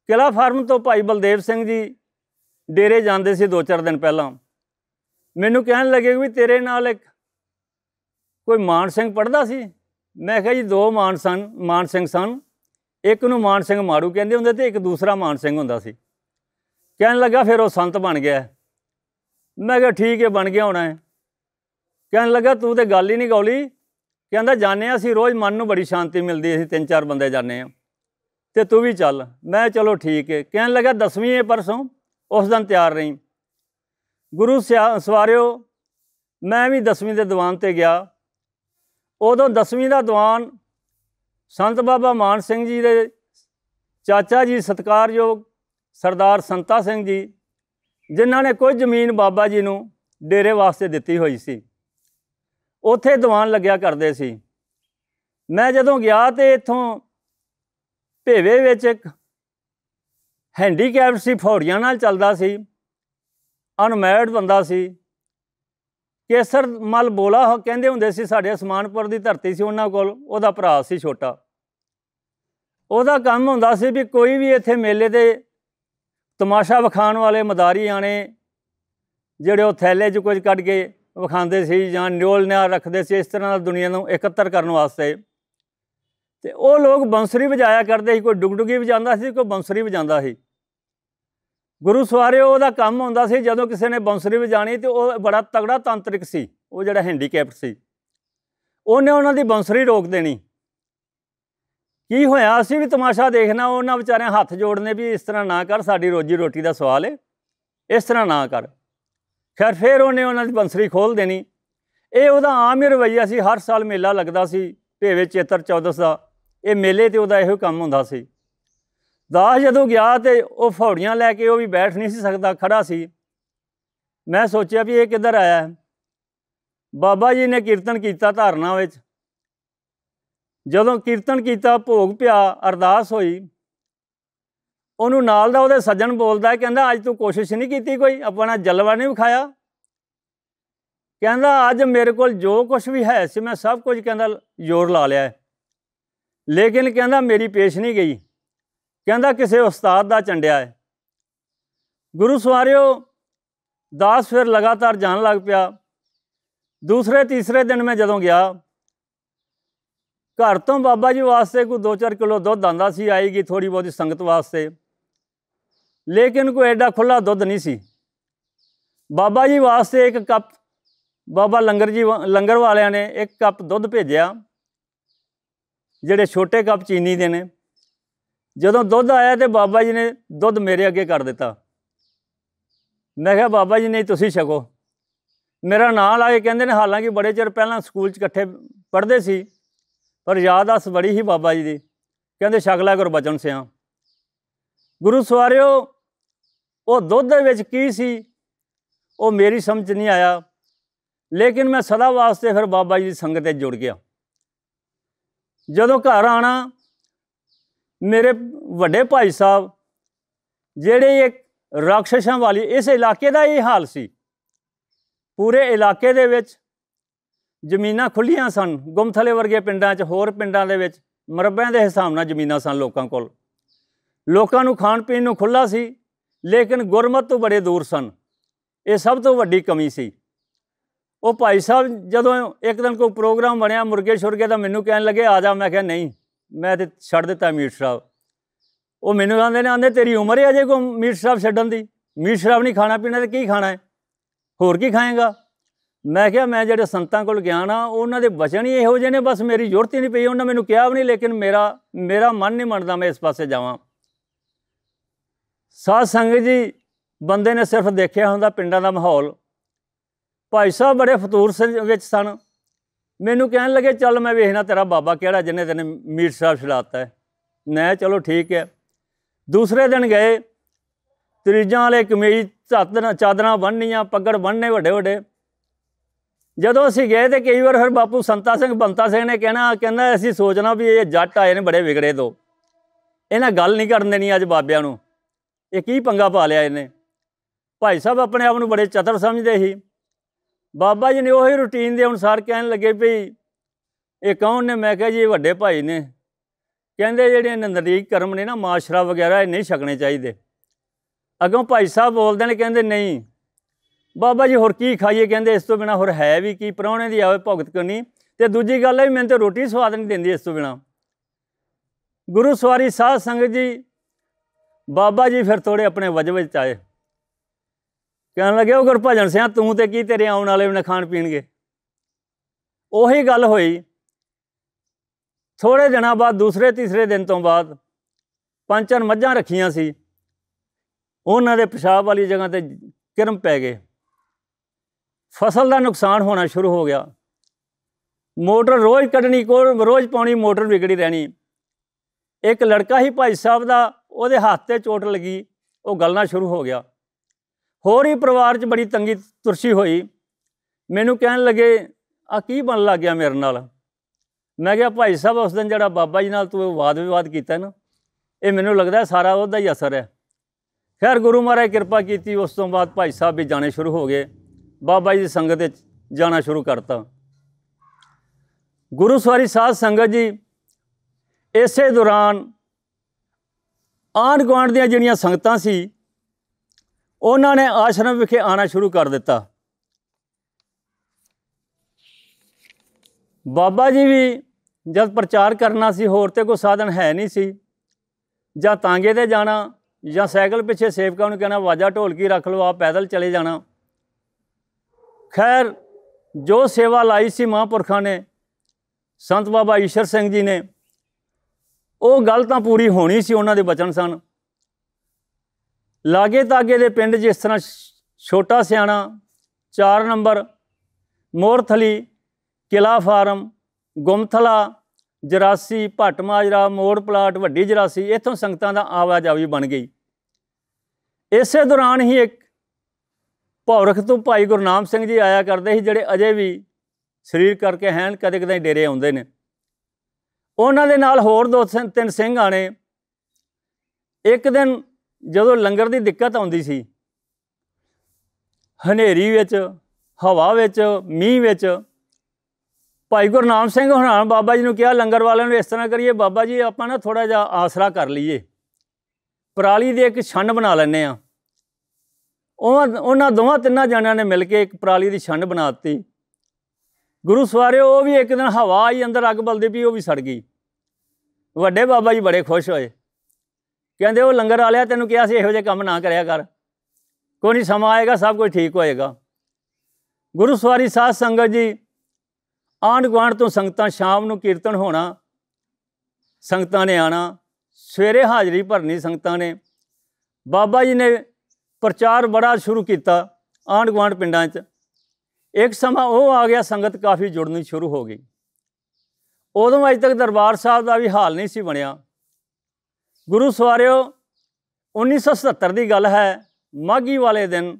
ਕਿਲਾ ਫਾਰਮ ਤੋਂ ਭਾਈ ਬਲਦੇਵ ਸਿੰਘ ਜੀ ਡੇਰੇ ਜਾਂਦੇ ਸੀ 2-4 ਦਿਨ ਪਹਿਲਾਂ ਮੈਨੂੰ ਕਹਿਣ ਲੱਗੇ ਵੀ ਤੇਰੇ ਨਾਲ ਇੱਕ ਕੋਈ ਮਾਨ ਸਿੰਘ ਪੜਦਾ ਸੀ ਮੈਂ ਕਿਹਾ ਜੀ ਦੋ ਮਾਨ ਸਨ ਮਾਨ ਸਿੰਘ ਸਨ ਇੱਕ ਨੂੰ ਮਾਨ ਸਿੰਘ ਮਾਰੂ ਕਹਿੰਦੇ ਹੁੰਦੇ ਤੇ ਇੱਕ ਦੂਸਰਾ ਮਾਨ ਸਿੰਘ ਹੁੰਦਾ ਸੀ ਕਹਿਣ ਲੱਗਾ ਫਿਰ ਉਹ ਸੰਤ ਬਣ ਗਿਆ ਮੈਂ ਕਿਹਾ ਠੀਕ ਹੈ ਬਣ ਗਿਆ ਹੋਣਾ ਹੈ ਕਹਿਣ ਲੱਗਾ ਤੂੰ ਤੇ ਗੱਲ ਹੀ ਨਹੀਂ ਗੌਲੀ ਕਹਿੰਦਾ ਜਾਣੇ ਆ ਰੋਜ਼ ਮਨ ਨੂੰ ਬੜੀ ਸ਼ਾਂਤੀ ਮਿਲਦੀ ਅਸੀਂ ਤਿੰਨ ਚਾਰ ਬੰਦੇ ਜਾਣੇ ਆ ਤੇ ਤੂੰ ਵੀ ਚੱਲ ਮੈਂ ਚਲੋ ਠੀਕ ਹੈ ਕਹਿਣ ਲੱਗਾ ਦਸਵੀਂ ਹੈ ਪਰਸੋਂ ਉਸ ਦਿਨ ਤਿਆਰ ਰਹੀ ਗੁਰੂ ਸਵਾਰਿਓ ਮੈਂ ਵੀ ਦਸਵੀਂ ਦੇ ਦੀਵਾਨ ਤੇ ਗਿਆ ਉਦੋਂ ਦਸਵੀਂ ਦਾ ਦੀਵਾਨ ਸੰਤ ਬਾਬਾ ਮਾਨ ਸਿੰਘ ਜੀ ਦੇ ਚਾਚਾ ਜੀ ਸਤਕਾਰਯੋਗ ਸਰਦਾਰ ਸੰਤਾ ਸਿੰਘ ਜੀ ਜਿਨ੍ਹਾਂ ਨੇ ਕੋਈ ਜ਼ਮੀਨ ਬਾਬਾ ਜੀ ਨੂੰ ਡੇਰੇ ਵਾਸਤੇ ਦਿੱਤੀ ਹੋਈ ਸੀ ਉੱਥੇ ਦੀਵਾਨ ਲੱਗਿਆ ਕਰਦੇ ਸੀ ਮੈਂ ਜਦੋਂ ਗਿਆ ਤੇ ਇੱਥੋਂ ਭੇਵੇ ਵਿੱਚ ਇੱਕ ਹੈਂਡੀਕੈਪ ਸੀ ਫੌੜੀਆਂ ਨਾਲ ਚੱਲਦਾ ਸੀ ਅਨਮੈਡ ਬੰਦਾ ਸੀ ਕੇਸਰ ਮਲ ਬੋਲਾ ਹੋ ਕਹਿੰਦੇ ਹੁੰਦੇ ਸੀ ਸਾਡੇ ਅਸਮਾਨਪੁਰ ਦੀ ਧਰਤੀ ਸੀ ਉਹਨਾਂ ਕੋਲ ਉਹਦਾ ਭਰਾ ਸੀ ਛੋਟਾ ਉਹਦਾ ਕੰਮ ਹੁੰਦਾ ਸੀ ਵੀ ਕੋਈ ਵੀ ਇੱਥੇ ਮੇਲੇ ਦੇ ਤਮਾਸ਼ਾ ਵਿਖਾਣ ਵਾਲੇ ਮਦਾਰੀ ਆਣੇ ਜਿਹੜੇ ਉਹ ਥੈਲੇ 'ਚ ਕੁਝ ਕੱਢ ਕੇ ਵਿਖਾਉਂਦੇ ਸੀ ਜਾਂ ਨਿਓਲ ਨਿਆਰ ਰੱਖਦੇ ਸੀ ਇਸ ਤਰ੍ਹਾਂ ਦਾ ਦੁਨੀਆ ਨੂੰ ਇਕੱਤਰ ਕਰਨ ਵਾਸਤੇ ਤੇ ਉਹ ਲੋਕ ਬੰਸਰੀ ਵਜਾਇਆ ਕਰਦੇ ਸੀ ਕੋਈ ਡੁਗਡੁਗੀ ਵਜਾਉਂਦਾ ਸੀ ਕੋਈ ਬੰਸਰੀ ਵਜਾਉਂਦਾ ਸੀ ਗੁਰੂ ਸਵਾਰਿਓ ਉਹਦਾ ਕੰਮ ਹੁੰਦਾ ਸੀ ਜਦੋਂ ਕਿਸੇ ਨੇ ਬੰਸਰੀ ਵਜਾਣੀ ਤੇ ਉਹ ਬੜਾ ਤਗੜਾ ਤੰਤਰਿਕ ਸੀ ਉਹ ਜਿਹੜਾ ਹੈਂਡੀਕੈਪ ਸੀ ਉਹਨੇ ਉਹਨਾਂ ਦੀ ਬੰਸਰੀ ਰੋਕ ਦੇਣੀ ਕੀ ਹੋਇਆ ਅਸੀਂ ਵੀ ਤਮਾਸ਼ਾ ਦੇਖਣਾ ਉਹਨਾਂ ਵਿਚਾਰਿਆਂ ਹੱਥ ਜੋੜਨੇ ਵੀ ਇਸ ਤਰ੍ਹਾਂ ਨਾ ਕਰ ਸਾਡੀ ਰੋਜੀ ਰੋਟੀ ਦਾ ਸਵਾਲ ਏ ਇਸ ਤਰ੍ਹਾਂ ਨਾ ਕਰ ਫਿਰ ਫੇਰ ਉਹਨੇ ਉਹਨਾਂ ਦੀ ਬੰਸਰੀ ਖੋਲ ਦੇਣੀ ਇਹ ਉਹਦਾ ਆਮ ਹੀ ਰਵਈਆ ਸੀ ਹਰ ਸਾਲ ਮੇਲਾ ਲੱਗਦਾ ਸੀ ਭੇਵੇ ਚੇਤਰ 14 ਦਾ ਇਹ ਮੇਲੇ ਤੇ ਉਹਦਾ ਇਹੋ ਕੰਮ ਹੁੰਦਾ ਸੀ ਦਾਸ ਜਦੋਂ ਗਿਆ ਤੇ ਉਹ ਫੌੜੀਆਂ ਲੈ ਕੇ ਉਹ ਵੀ ਬੈਠ ਨਹੀਂ ਸੀ ਸਕਦਾ ਖੜਾ ਸੀ ਮੈਂ ਸੋਚਿਆ ਵੀ ਇਹ ਕਿੱਧਰ ਆਇਆ ਬਾਬਾ ਜੀ ਨੇ ਕੀਰਤਨ ਕੀਤਾ ਧਰਨਾ ਵਿੱਚ ਜਦੋਂ ਕੀਰਤਨ ਕੀਤਾ ਭੋਗ ਪਿਆ ਅਰਦਾਸ ਹੋਈ ਉਹਨੂੰ ਨਾਲ ਦਾ ਉਹਦੇ ਸੱਜਣ ਬੋਲਦਾ ਕਹਿੰਦਾ ਅੱਜ ਤੂੰ ਕੋਸ਼ਿਸ਼ ਨਹੀਂ ਕੀਤੀ ਕੋਈ ਆਪਣਾ ਜਲਵਾ ਨਹੀਂ ਵਿਖਾਇਆ ਕਹਿੰਦਾ ਅੱਜ ਮੇਰੇ ਕੋਲ ਜੋ ਕੁਝ ਵੀ ਹੈ ਸੀ ਮੈਂ ਸਭ ਕੁਝ ਕਹਿੰਦਾ ਜ਼ੋਰ ਲਾ ਲਿਆ ਲੇਕਿਨ ਕਹਿੰਦਾ ਮੇਰੀ ਪੇਸ਼ ਨਹੀਂ ਗਈ ਕਹਿੰਦਾ ਕਿਸੇ ਉਸਤਾਦ ਦਾ ਚੰਡਿਆ ਹੈ ਗੁਰੂ ਸਵਾਰਿਓ ਦਾਸ ਫਿਰ ਲਗਾਤਾਰ ਜਾਣ ਲੱਗ ਪਿਆ ਦੂਸਰੇ ਤੀਸਰੇ ਦਿਨ ਮੈਂ ਜਦੋਂ ਗਿਆ ਘਰ ਤੋਂ ਬਾਬਾ ਜੀ ਵਾਸਤੇ ਕੋਈ 2-4 ਕਿਲੋ ਦੁੱਧ ਆਂਦਾ ਸੀ ਆਏਗੀ ਥੋੜੀ ਬਹੁਤੀ ਸੰਗਤ ਵਾਸਤੇ ਲੇਕਿਨ ਕੋਈ ਐਡਾ ਖੁੱਲਾ ਦੁੱਧ ਨਹੀਂ ਸੀ ਬਾਬਾ ਜੀ ਵਾਸਤੇ ਇੱਕ ਕੱਪ ਬਾਬਾ ਲੰਗਰ ਜੀ ਲੰਗਰ ਵਾਲਿਆਂ ਨੇ ਇੱਕ ਕੱਪ ਦੁੱਧ ਭੇਜਿਆ ਜਿਹੜੇ ਛੋਟੇ ਕੱਪ ਚੀਨੀ ਦੇ ਨੇ ਜਦੋਂ ਦੁੱਧ ਆਇਆ ਤੇ ਬਾਬਾ ਜੀ ਨੇ ਦੁੱਧ ਮੇਰੇ ਅੱਗੇ ਕਰ ਦਿੱਤਾ ਮੈਂ ਕਿਹਾ ਬਾਬਾ ਜੀ ਨਹੀਂ ਤੁਸੀਂ ਛਕੋ ਮੇਰਾ ਨਾਂ ਲਾ ਕੇ ਕਹਿੰਦੇ ਨੇ ਹਾਲਾਂਕਿ ਬੜੇ ਚਿਰ ਪਹਿਲਾਂ ਸਕੂਲ 'ਚ ਇਕੱਠੇ ਪੜ੍ਹਦੇ ਸੀ ਪਰ ਯਾਦ ਆਸ ਬੜੀ ਹੀ ਬਾਬਾ ਜੀ ਦੀ ਕਹਿੰਦੇ ਸ਼ਕਲਾ ਗੁਰ ਬਚਨ ਸਿਆ ਗੁਰੂ ਸਵਾਰਿਓ ਉਹ ਦੁੱਧ ਦੇ ਵਿੱਚ ਕੀ ਸੀ ਉਹ ਮੇਰੀ ਸਮਝ ਨਹੀਂ ਆਇਆ ਲੇਕਿਨ ਮੈਂ ਸਦਾ ਵਾਸਤੇ ਫਿਰ ਬਾਬਾ ਜੀ ਦੀ ਸੰਗਤ ਤੇ ਜੁੜ ਗਿਆ ਜਦੋਂ ਘਰ ਆਣਾ ਮੇਰੇ ਵੱਡੇ ਭਾਈ ਸਾਹਿਬ ਜਿਹੜੇ ਇੱਕ ਰਾਖਸ਼ਾਂ ਵਾਲੀ ਇਸ ਇਲਾਕੇ ਦਾ ਇਹ ਹਾਲ ਸੀ ਪੂਰੇ ਇਲਾਕੇ ਦੇ ਵਿੱਚ ਜ਼ਮੀਨਾਂ ਖੁੱਲੀਆਂ ਸਨ ਗੁੰਮਥਲੇ ਵਰਗੇ ਪਿੰਡਾਂ 'ਚ ਹੋਰ ਪਿੰਡਾਂ ਦੇ ਵਿੱਚ ਮਰਬਿਆਂ ਦੇ ਹਿਸਾਬ ਨਾਲ ਜ਼ਮੀਨਾਂ ਸਨ ਲੋਕਾਂ ਕੋਲ ਲੋਕਾਂ ਨੂੰ ਖਾਣ ਪੀਣ ਨੂੰ ਖੁੱਲਾ ਸੀ ਲੇਕਿਨ ਗੁਰਮਤ ਤੋਂ ਬੜੇ ਦੂਰ ਸਨ ਇਹ ਸਭ ਤੋਂ ਵੱਡੀ ਕਮੀ ਸੀ ਉਹ ਭਾਈ ਸਾਹਿਬ ਜਦੋਂ ਇੱਕ ਦਿਨ ਕੋਈ ਪ੍ਰੋਗਰਾਮ ਬਣਿਆ ਮੁਰਗੇ ਸ਼ੁਰਗੇ ਦਾ ਮੈਨੂੰ ਕਹਿਣ ਲੱਗੇ ਆ ਜਾ ਮੈਂ ਕਿਹਾ ਨਹੀਂ ਮੈਂ ਤੇ ਛੱਡ ਦਿੱਤਾ ਮੀਟ ਸਾਹਿਬ ਉਹ ਮੈਨੂੰ ਆਂਦੇ ਨੇ ਆਂਦੇ ਤੇਰੀ ਉਮਰ ਹੈ ਅਜੇ ਕੋ ਮੀਟ ਸਾਹਿਬ ਛੱਡਣ ਦੀ ਮੀਟ ਸਾਹਿਬ ਨਹੀਂ ਖਾਣਾ ਪੀਣਾ ਤੇ ਕੀ ਖਾਣਾ ਹੈ ਹੋਰ ਕੀ ਖਾਏਗਾ ਮੈਂ ਕਿਹਾ ਮੈਂ ਜਿਹੜੇ ਸੰਤਾਂ ਕੋਲ ਗਿਆ ਨਾ ਉਹਨਾਂ ਦੇ ਬਚਨ ਹੀ ਇਹੋ ਜਿਹੇ ਨੇ ਬਸ ਮੇਰੀ ਜ਼ਰੂਰਤ ਹੀ ਨਹੀਂ ਪਈ ਉਹਨਾਂ ਮੈਨੂੰ ਕਿਹਾ ਵੀ ਨਹੀਂ ਲੇਕਿਨ ਮੇਰਾ ਮੇਰਾ ਮਨ ਨਹੀਂ ਮੰਨਦਾ ਮੈਂ ਇਸ ਪਾਸੇ ਜਾਵਾਂ ਸਾਧ ਸੰਗਤ ਜੀ ਬੰਦੇ ਨੇ ਸਿਰਫ ਦੇਖਿਆ ਹੁੰਦਾ ਪਿੰਡਾਂ ਦਾ ਮਾਹੌਲ ਭਾਈ ਸਾਹਿਬ ਬੜੇ ਫਤੂਰ ਵਿੱਚ ਸਨ ਮੈਨੂੰ ਕਹਿਣ ਲੱਗੇ ਚੱਲ ਮੈਂ ਵੇਖਣਾ ਤੇਰਾ ਬਾਬਾ ਕਿਹੜਾ ਜਿੰਨੇ ਤੈਨੂੰ ਮੀਰ ਸਾਹਿਬ ਛਲਾਤਾ ਹੈ ਮੈਂ ਚਲੋ ਠੀਕ ਹੈ ਦੂਸਰੇ ਦਿਨ ਗਏ ਤਰੀਜਾਂ ਵਾਲੇ ਕਮੀਜ਼ ਚਾਦਰਾਂ ਚਾਦਰਾਂ ਬੰਨੀਆਂ ਪੱਗੜ ਬੰਨਣੇ ਵੱਡੇ ਵੱਡੇ ਜਦੋਂ ਅਸੀਂ ਗਏ ਤੇ ਕਈ ਵਾਰ ਫਿਰ ਬਾਪੂ ਸੰਤਾ ਸਿੰਘ ਬੰਤਾ ਸਿੰਘ ਨੇ ਕਹਿਣਾ ਕਹਿੰਦਾ ਅਸੀਂ ਸੋਚਣਾ ਵੀ ਇਹ ਜੱਟ ਆਏ ਨੇ ਬੜੇ ਵਿਗੜੇ ਤੋਂ ਇਹਨਾਂ ਗੱਲ ਨਹੀਂ ਕਰਨ ਦੇਣੀ ਅੱਜ ਬਾਬਿਆਂ ਨੂੰ ਇਹ ਕੀ ਪੰਗਾ ਪਾ ਲਿਆ ਇਹਨੇ ਭਾਈ ਸਾਹਿਬ ਆਪਣੇ ਆਪ ਨੂੰ ਬੜੇ ਚਤਰ ਸਮਝਦੇ ਸੀ ਬਾਬਾ ਜੀ ਨੇ ਉਹੀ ਰੁਟੀਨ ਦੇ ਅਨੁਸਾਰ ਕਹਿਣ ਲੱਗੇ ਵੀ ਇਹ ਕੌਣ ਨੇ ਮੈਂ ਕਿਹਾ ਜੀ ਇਹ ਵੱਡੇ ਭਾਈ ਨੇ ਕਹਿੰਦੇ ਜਿਹੜੇ ਨੰਦਰੀਕ ਕਰਮ ਨੇ ਨਾ ਮਾਸ਼ਰਾ ਵਗੈਰਾ ਇਹ ਨਹੀਂ ਛਕਣੇ ਚਾਹੀਦੇ ਅੱਗੋਂ ਭਾਈ ਸਾਹਿਬ ਬੋਲਦੇ ਨੇ ਕਹਿੰਦੇ ਨਹੀਂ ਬਾਬਾ ਜੀ ਹੋਰ ਕੀ ਖਾਈਏ ਕਹਿੰਦੇ ਇਸ ਤੋਂ ਬਿਨਾ ਹੋਰ ਹੈ ਵੀ ਕੀ ਪ੍ਰਾਹੁਣੇ ਦੀ ਆਵੇ ਭਗਤ ਕਰਨੀ ਤੇ ਦੂਜੀ ਗੱਲ ਹੈ ਮੈਨੂੰ ਤੇ ਰੋਟੀ ਸਵਾਦ ਨਹੀਂ ਦਿੰਦੀ ਇਸ ਤੋਂ ਬਿਨਾ ਗੁਰੂ ਸਵਾਰੀ ਸਾਧ ਸੰਗਤ ਜੀ ਬਾਬਾ ਜੀ ਫਿਰ ਥੋੜੇ ਆਪਣੇ ਵਜ ਵਿੱਚ ਆਏ ਕਹਿਣ ਲੱਗੇ ਉਹ ਗੁਰਭਜਨ ਸਿੰਘ ਤੂੰ ਤੇ ਕੀ ਤੇਰੇ ਆਉਣ ਵਾਲੇ ਨੇ ਖਾਣ ਪੀਣਗੇ ਉਹੀ ਗੱਲ ਹੋਈ ਥੋੜੇ ਦਿਨਾਂ ਬਾਅਦ ਦੂਸਰੇ ਤੀਸਰੇ ਦਿਨ ਤੋਂ ਬਾਅਦ ਪੰਜਾਂ ਮੱਝਾਂ ਰੱਖੀਆਂ ਸੀ ਉਹਨਾਂ ਦੇ ਪਿਸ਼ਾਬ ਵਾਲੀ ਜਗ੍ਹਾ ਤੇ ਕਿਰਮ ਪੈ ਗਏ ਫਸਲ ਦਾ ਨੁਕਸਾਨ ਹੋਣਾ ਸ਼ੁਰੂ ਹੋ ਗਿਆ ਮੋਟਰ ਰੋਜ਼ ਕੱਢਣੀ ਕੋ ਰੋਜ਼ ਪਾਉਣੀ ਮੋਟਰ ਵਿਗੜੀ ਰਹਿਣੀ ਇੱਕ ਲੜਕਾ ਹੀ ਭਾਈ ਸਾਹਿਬ ਦਾ ਉਹਦੇ ਹੱਥ ਤੇ ਚੋਟ ਲੱਗੀ ਉਹ ਗੱਲਣਾ ਸ਼ੁਰੂ ਹੋ ਗਿਆ ਹੋਰ ਹੀ ਪਰਿਵਾਰ 'ਚ ਬੜੀ ਤੰਗੀ ਤੁਰਸ਼ੀ ਹੋਈ ਮੈਨੂੰ ਕਹਿਣ ਲੱਗੇ ਆ ਕੀ ਬਣ ਲੱਗ ਗਿਆ ਮੇਰੇ ਨਾਲ ਮੈਂ ਕਿਹਾ ਭਾਈ ਸਾਹਿਬ ਉਸ ਦਿਨ ਜਿਹੜਾ ਬਾਬਾ ਜੀ ਨਾਲ ਤੂੰ ਵਾਦ ਵਿਵਾਦ ਕੀਤਾ ਨਾ ਇਹ ਮੈਨੂੰ ਲੱਗਦਾ ਸਾਰਾ ਉਹਦਾ ਹੀ ਅਸਰ ਹੈ ਖੈਰ ਗੁਰੂ ਮਹਾਰਾਜ ਕਿਰਪਾ ਕੀਤੀ ਉਸ ਤੋਂ ਬਾਅਦ ਭਾਈ ਸਾਹਿਬ ਵੀ ਜਾਣੇ ਸ਼ੁਰੂ ਹੋ ਗਏ ਬਾਬਾ ਜੀ ਦੀ ਸੰਗਤ ਵਿੱਚ ਜਾਣਾ ਸ਼ੁਰੂ ਕਰਤਾ ਗੁਰੂ ਸਵਾਰੀ ਸਾਧ ਸੰਗਤ ਜੀ ਇਸੇ ਦੌਰਾਨ ਆਂਢ ਗੁਆਂਢ ਦੀਆਂ ਜਿਹੜੀਆਂ ਸੰਗਤਾਂ ਸੀ ਉਹਨਾਂ ਨੇ ਆਸ਼ਰਮ ਵਿਖੇ ਆਣਾ ਸ਼ੁਰੂ ਕਰ ਦਿੱਤਾ ਬਾਬਾ ਜੀ ਵੀ ਜਦ ਪ੍ਰਚਾਰ ਕਰਨਾ ਸੀ ਹੋਰ ਤੇ ਕੋਈ ਸਾਧਨ ਹੈ ਨਹੀਂ ਸੀ ਜਾਂ ਤਾਂਗੇ ਤੇ ਜਾਣਾ ਜਾਂ ਸਾਈਕਲ ਪਿੱਛੇ ਸੇਵਕਾਂ ਨੂੰ ਕਹਿਣਾ ਵਾਜਾ ਢੋਲਕੀ ਰੱਖ ਲਓ ਆ ਪੈਦਲ ਚਲੇ ਜਾਣਾ ਖੈਰ ਜੋ ਸੇਵਾ ਲਾਈ ਸੀ ਮਹਾਂਪੁਰਖਾਂ ਨੇ ਸੰਤ ਬਾਬਾ ਈਸ਼ਰ ਸਿੰਘ ਜੀ ਨੇ ਉਹ ਗੱਲ ਤਾਂ ਪੂਰੀ ਹੋਣੀ ਸੀ ਉਹਨਾਂ ਦੇ ਬਚਨ ਸਨ ਲਾਗੇ ਤਾਗੇ ਦੇ ਪਿੰਡ ਜਿਸ ਤਰ੍ਹਾਂ ਛੋਟਾ ਸਿਆਣਾ 4 ਨੰਬਰ ਮੋਰਥਲੀ ਕਿਲਾ ਫਾਰਮ ਗੁਮਥਲਾ ਜਰਾਸੀ ਭਟਮਾਜਰਾ ਮੋੜ ਪਲਾਟ ਵੱਡੀ ਜਰਾਸੀ ਇੱਥੋਂ ਸੰਗਤਾਂ ਦਾ ਆਵੀ ਬਣ ਗਈ ਇਸੇ ਦੌਰਾਨ ਹੀ ਇੱਕ ਭੌਰਖ ਤੋਂ ਭਾਈ ਗੁਰਨਾਮ ਸਿੰਘ ਜੀ ਆਇਆ ਕਰਦੇ ਸੀ ਜਿਹੜੇ ਅਜੇ ਵੀ ਸਰੀਰ ਕਰਕੇ ਹੈਨ ਕਦੇ ਕਦੇ ਡੇਰੇ ਆਉਂਦੇ ਨੇ ਉਹਨਾਂ ਦੇ ਨਾਲ ਹੋਰ ਦੋ ਤਿੰਨ ਸਿੰਘ ਆਣੇ ਇੱਕ ਦਿਨ ਜਦੋਂ ਲੰਗਰ ਦੀ ਦਿੱਕਤ ਆਉਂਦੀ ਸੀ ਹਨੇਰੀ ਵਿੱਚ ਹਵਾ ਵਿੱਚ ਮੀਂਹ ਵਿੱਚ ਭਾਈ ਗੁਰਨਾਮ ਸਿੰਘ ਹੁਣਾਂ ਬਾਬਾ ਜੀ ਨੂੰ ਕਿਹਾ ਲੰਗਰ ਵਾਲਿਆਂ ਨੂੰ ਇਸ ਤਰ੍ਹਾਂ ਕਰੀਏ ਬਾਬਾ ਜੀ ਆਪਾਂ ਨਾ ਥੋੜਾ ਜਿਹਾ ਆਸਰਾ ਕਰ ਲਈਏ ਪਰਾਲੀ ਦੇ ਇੱਕ ਛੰਡ ਬਣਾ ਲੈਨੇ ਆ ਉਹ ਉਹਨਾਂ ਦੋਵਾਂ ਤਿੰਨਾਂ ਜਣਿਆਂ ਨੇ ਮਿਲ ਕੇ ਇੱਕ ਪਰਾਲੀ ਦੀ ਛੰਡ ਬਣਾ ਦਿੱਤੀ ਗੁਰੂ ਸਵਾਰਿਓ ਉਹ ਵੀ ਇੱਕ ਦਿਨ ਹਵਾ ਆਈ ਅੰਦਰ ਅੱਗ ਬਲਦੀ ਪਈ ਉਹ ਵੀ ਸੜ ਗਈ ਵੱਡੇ ਬਾਬਾ ਜੀ ਬੜੇ ਖੁਸ਼ ਹੋਏ ਕਹਿੰਦੇ ਉਹ ਲੰਗਰ ਵਾਲਿਆ ਤੈਨੂੰ ਕਿਹਾ ਸੀ ਇਹੋ ਜਿਹੇ ਕੰਮ ਨਾ ਕਰਿਆ ਕਰ ਕੋਈ ਨਹੀਂ ਸਮਾਂ ਆਏਗਾ ਸਭ ਕੁਝ ਠੀਕ ਹੋਏਗਾ ਗੁਰੂ ਸਵਾਰੀ ਸਾਧ ਸੰਗਤ ਜੀ ਆਂਡ ਗਵਾਂਡ ਤੋਂ ਸੰਗਤਾਂ ਸ਼ਾਮ ਨੂੰ ਕੀਰਤਨ ਹੋਣਾ ਸੰਗਤਾਂ ਨੇ ਆਣਾ ਸਵੇਰੇ ਹਾਜ਼ਰੀ ਭਰਨੀ ਸੰਗਤਾਂ ਨੇ ਬਾਬਾ ਜੀ ਨੇ ਪ੍ਰਚਾਰ ਬੜਾ ਸ਼ੁਰੂ ਕੀਤਾ ਆਂਡ ਗਵਾਂਡ ਪਿੰਡਾਂ 'ਚ ਇੱਕ ਸਮਾਂ ਉਹ ਆ ਗਿਆ ਸੰਗਤ ਕਾਫੀ ਜੁੜਨੀ ਸ਼ੁਰੂ ਹੋ ਗਈ ਉਦੋਂ ਅਜ ਤੱਕ ਦਰਬਾਰ ਸਾਹਿਬ ਦਾ ਵੀ ਹਾਲ ਨਹੀਂ ਸੀ ਬਣਿਆ ਗੁਰੂ ਸਵਾਰਿਓ 1977 ਦੀ ਗੱਲ ਹੈ ਮਾਗੀ ਵਾਲੇ ਦਿਨ